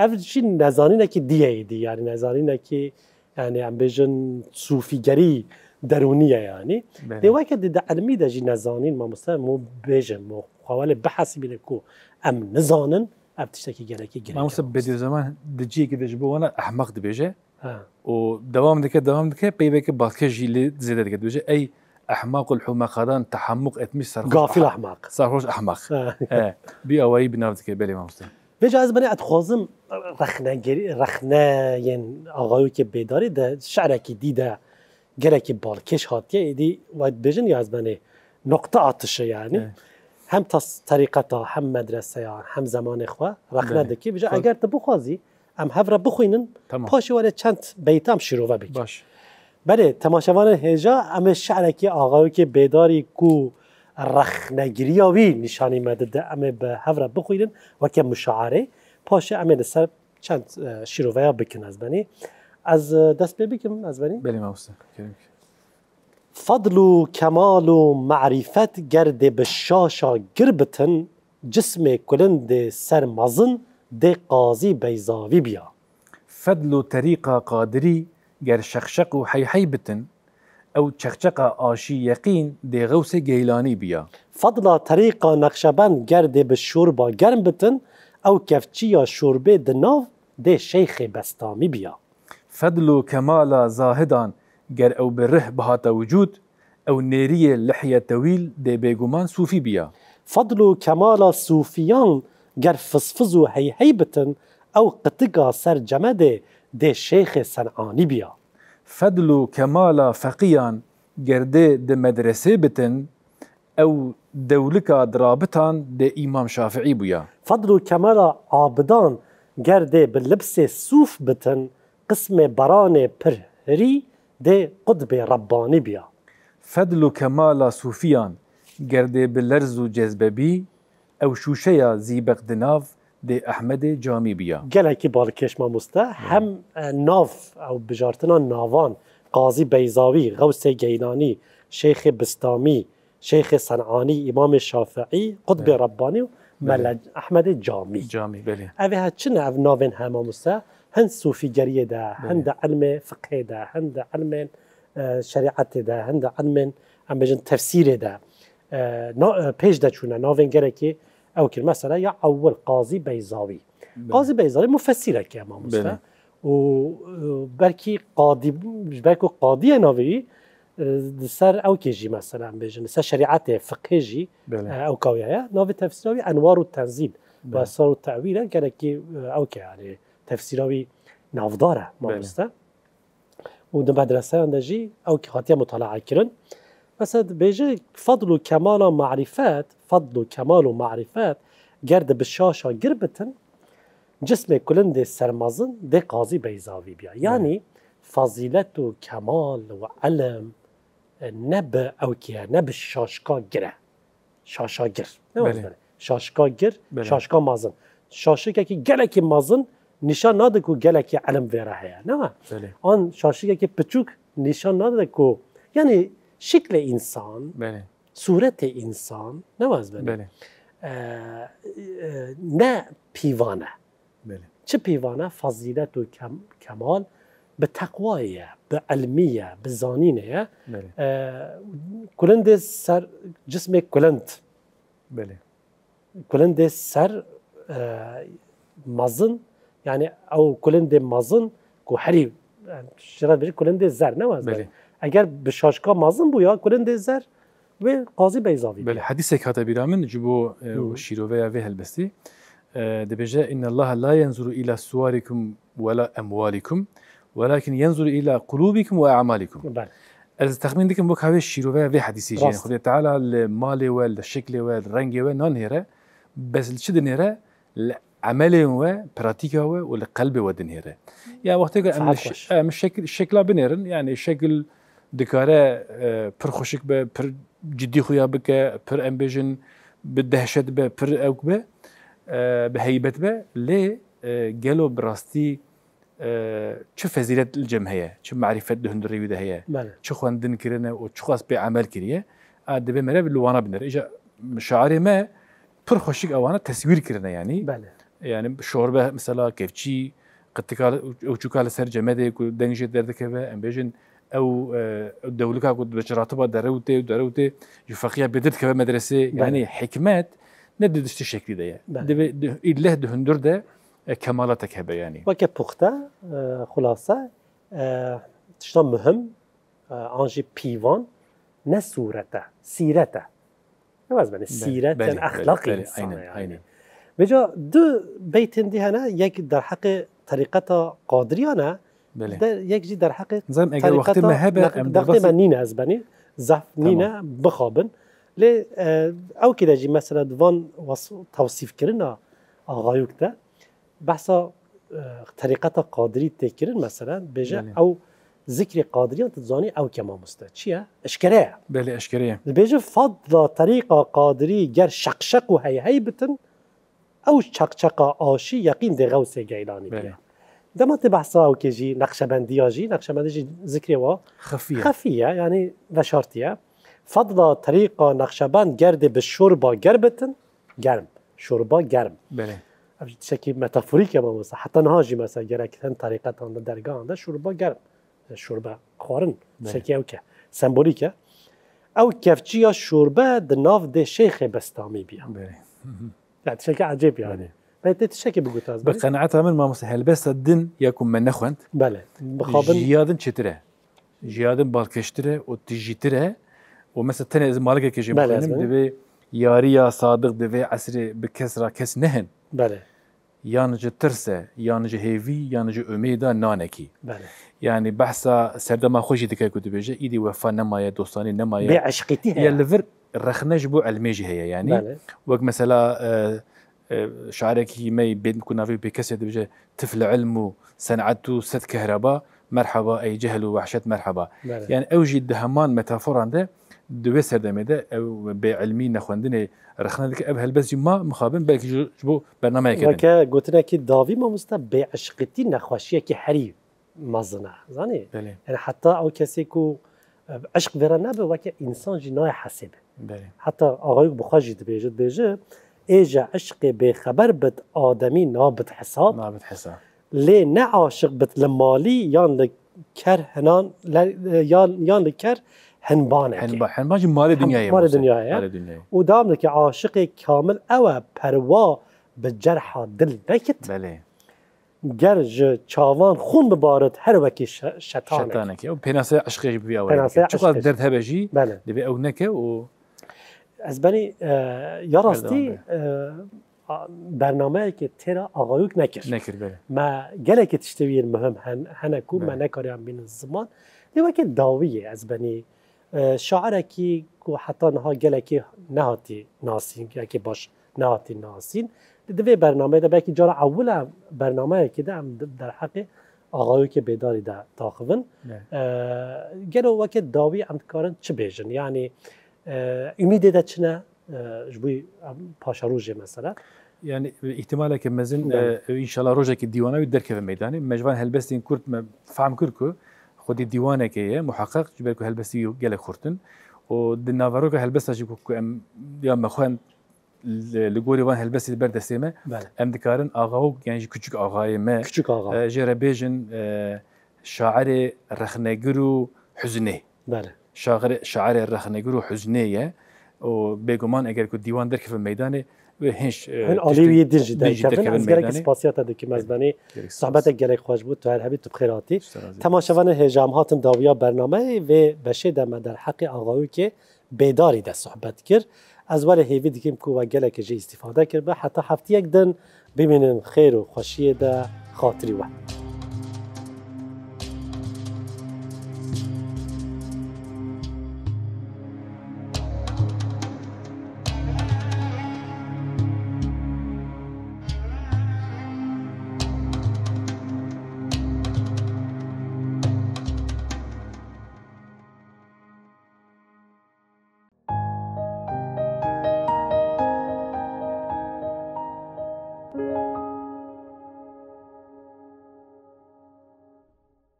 اف چی نزانینه که دیه دی یعنی نزانی نکی یعنی ام صوفیگری درونیه یعنی بله. دی وای که د علمی د جی نزانین ما مو مو خواله بحث بینه کو ام نزانن ابتشت ام گله کی گله ما مصب بدی زمان دجی که دجبو وانا احمق دبیجه و دوام دکه دوام دکه پی به که بالکه جیلی زیده دکه دبیجه ای احماق الحما خدان تحمق اتمش سرخوش غافل احمق سرخوش احماق اه. بي اوي بنافت كي بلي مامستن بيجا از بني اتخوزم رخنا رخنا ين اغايو كي بيداري ده شعرك دي ده جرك بالكش هاتيه دي واد بيجن يا از بني نقطه عطشه يعني هم طریقتا هم مدرسه یا هم زمان رخ رخنه بله. که. بجا خب. اگر تو بخوازی ام هفرا بخوینن پاش ولی چند بیتم شروع بکی باش بله تماشاوان هجا ام شعرکی آقایی که بیداری کو نگیری نگریاوی نشانی مدد ام به هفرا بخوینن و که مشاعره پاش ام سر چند شروع بکن از بنی از دست بگم از بنی بله کریم فضل و کمال و معرفت گرد به شاشا گربتن جسم کلند سر مزن ده قاضی بیزاوی بیا فضل و طریق قادری گر شخشق و حیحی بتن او چخچق آشی یقین دی غوس گیلانی بیا فضل طریق نقشبند گرد به شوربا گرم بتن او کفچی یا شوربه دناو ده شیخ بستامی بیا فضل و کمال زاهدان او به ره بهات وجود او نیری لحیه طویل دی بگومان صوفی بیا فضل و کمالا صوفیان گر فسفز و هەیهەی بتن قطقا سر سەر جەمەدێ دی شیخ بیا فضل و کمالا فقیان گرده دی مدرسه بتن او دولکا درابتان دی امام شافعی بیا فضل و کمالا آبدان گرده بە لبس سوف بتن قسم بران پرهری قد به ربانی بیا كمال و کەمالا سوفیان گرده به لرز و جێزبەبی یا زیبق زیبەقدناو دی احمد جامی بیا گەلێکی باڵکێشمە مستە هەم ناو ئەو بژارتنان ناوان قاضی بەیزاوی غەوسێ گەینانی شێخی بستامی شیخ سەنعانی امام شافعی به ربانی و ملد احمد جامی جامی اوه ها چنە ئەو هم هنسو في جريه نعم. آه، آه، آه، دا هند علم فقه دا هند علم شريعه دا هند علم ام بجن تفسير دا نو بيج دا شونا نو فينغريكي او كلمه مثلا يا اول قاضي بيزاوي قاضي بيزاوي مفسره كي امام مستر و بركي قاضي بركو قاضي نوفي سر او كي جي مثلا بجن سر شريعه فقه جي او كويا نوفي تفسيري انوار التنزيل و صار التعويل كي او كي يعني تفسیراوی نافداره مامسته بله. و در مدرسه اندجی او که خاطیه مطالعه کرن مثلا بیجه فضل و کمال و معرفت فضل و کمال و معرفت گرد به شاشا گربتن جسم کلن ده سرمازن ده قاضی بیزاوی بیا بله. یعنی فضیلت و کمال و علم نب او که نب شاشکا گره شاشا گر نه بله. شاشکا گر شاشکا مازن شاشکا که گلکی مازن نشان ناده کو که علم ویره هیا نه بله. آن شاشیه که پچوک نشان ناده که یعنی شکل انسان بله. صورت انسان نه؟ بله, بله. نه پیوانه بله. چه پیوانه فضیلت و کمال به تقوایه به علمیه به زانینه بله. کلند سر جسم کلند بله کلند سر مزن يعني او کلند مازن کو هری شرط بری کلند زر نه مازن اگر به شاشکا مازن بو یا کلند زر و قاضی بیزاوی بله حدیث کاته بیرامن جبو شیروه یا و هلبستی دبجه ان الله لا ينظر الى صوركم ولا اموالكم ولكن ينظر الى قلوبكم واعمالكم بله از تخمین دیکم بو کاوی شیروه و حدیثی جن خدای تعالی المال و الشکل و الرنگ و نان هره بس چه دنره عمله و براتيكا هو ولا قلبه يا يعني يقول أنا مش شكل شكله بنيرن يعني شكل دكارة آه، پر خوشک به پر جدی خویا بکه پر امبیشن به دهشت به پر أوك به آه، به هیبت به لی قالوا آه، براستی چه فضیلت الجمعیه چه معرفت دهند ریوده هیه ده هي شو و دن خواست وشو خاص بعمل كريه أدبي مره لوانا بنر إجا مشاعري ما پر خوشك اوانا تسوير کرنه يعني بله yani şorbe mesela kefçi قتكال وچوكال سر جمده کو دنګ جې درد کې و امبیشن او دولکا کو د چراتبه دروته دروته جو فقيه بدت کې مدرسه يعني حكمت ندي دشت شکل ده د الله د هندر ده كمالتك هبه يعني وكه پخته خلاصه تشتا مهم انجي بيوان نه صورته سيرته نواز بني سيرته اخلاق الانسان يعني بجا دو بیت دی هنه یک در حق طریقت قادریانه بله در یک جی در حق زن اگر وقتی مهبه من نینه از بنی زف نینه بخوابن لی او که جی مثلا دوان توصیف کرن آقایوک ده بحثا طریقت قادری تکرن مثلا بجا بله. او ذکر قادریان تتزانی او کما مستا تشیا اشکریه بله اشکریه بیجی فضل طریقه قادری گر شقشق هی بتن او چقچقا آشی یقین دی غوث گیلانی بله. دما بحثا او كيجي نقشبندية نقشه بندی جی ذكري و ذکری یعنی خفیه خفیه، یعنی فضل بند نقشبند طریق بالشوربة گربتن گرم شوربا گرم بله شكل متافوريك يا موسى حتى نهاجي مثلا جرك تن طريقة عند گرم گرم. شوربا جرم بله. او که شكل أوكا سمبوليكا أو كفتشيا د دناف دي شیخ بستامی بیا بله لا تشكي عجيب يعني بيت تشكي بقوتاز بقناعتها من ما مصلحة البس الدين يكون من نخوند بله بخابن جيادن چتره جيادن بالكشتره و تجيتره ومثلا تاني إذا مالك كجي بله دبي ياريا صادق دبي عسري بكسرة كس نهن بله yalnızca tırse, yalnızca hevi, yalnızca ümeyda naneki. Bale. Yani bahsa serdama hoş idik ay kutu beje, idi vefa nemaye dostani nemaye. Be aşkiti he. Yelver رخنج بو علمي هي يعني وك مثلا آه، آه، شعركي مي بيت كنا في بكسد بجه طفل علمو صنعتو ست كهرباء مرحبا اي جهل ووحشت مرحبا بالي. يعني اوجي دهمان متافور عنده دوي ده او بعلمي نخوندني رخنا لك أبها هلبس ما مخابن بلك جبو برنامج كده وكا قلتنا كي دافي ما مستا بعشقتي نخوشيه كي حري مزنا زاني يعني حتى او كسيكو عشق فيرا نابه وكا انسان جناي حسبه حتى حتی آقای بخاجی بیجه اجا ایجا عشق به خبر بد آدمی نابت حساب نابت حساب لی نه عاشق بد لمالی یان لکر هنان یان یان لکر هنبانه هنبان هنبا جی مال دنیای مال دنیای مال دنیای و دام لکه عاشق کامل او پروا به جرح دل نکت بله ج چاوان خون ببارد هر وکی شتانه شتانه که و پناسه عشقی بیا و چقدر درد هبجی بله دبی او نکه و از بنی یاراستی بله، برنامه که تیرا آقایوک نکرد نکرد بله ما گله که تشتوی مهم هنکو بله. ما نکاریم بین زمان دیوه که داویه از بنی اکی که حتی نها گله که نهاتی ناسین که باش نهاتی ناسین دوی برنامه ده بلکه جار اول برنامه که ده در حق آقایو که بیداری ده تاخون بله. گلو وقت داوی امتکارن چه بیجن یعنی امید داده چنه جبوی پاشا روژه مثلا یعنی احتمالا که مزین، انشالله روژه که دیوانه وی درکه میدانی مجوان هلبستین کرد فهم کرد که خودی دیوانه که محقق جبر که هلبستی گله خوردن و دناورو که هلبستا جی که یا مخوان لگوری وان هلبستی بر دستیم؟ ام دکارن آقا یعنی کوچک آقای ما کوچک آقا جره بیژن شاعر رخنگرو حزنه بله شاعر رخنگر و حزنیه و بێگومان اگر کو دیوان دەکەن مەدانێ هێش ئالیوی دژی دەکەن داد که مەزبانی صحبت از خۆش بود تو هر هەبی تو خیراتی تماشاون هجام هاتن داویا برنامه و بشه دم در حق آقایی که بیداری دست صحبت کرد از وەرە هیوی دیگه کو گله که جی استفاده کرد حتی حتا یک دن ببینن خیر و خوشی ده خاطری و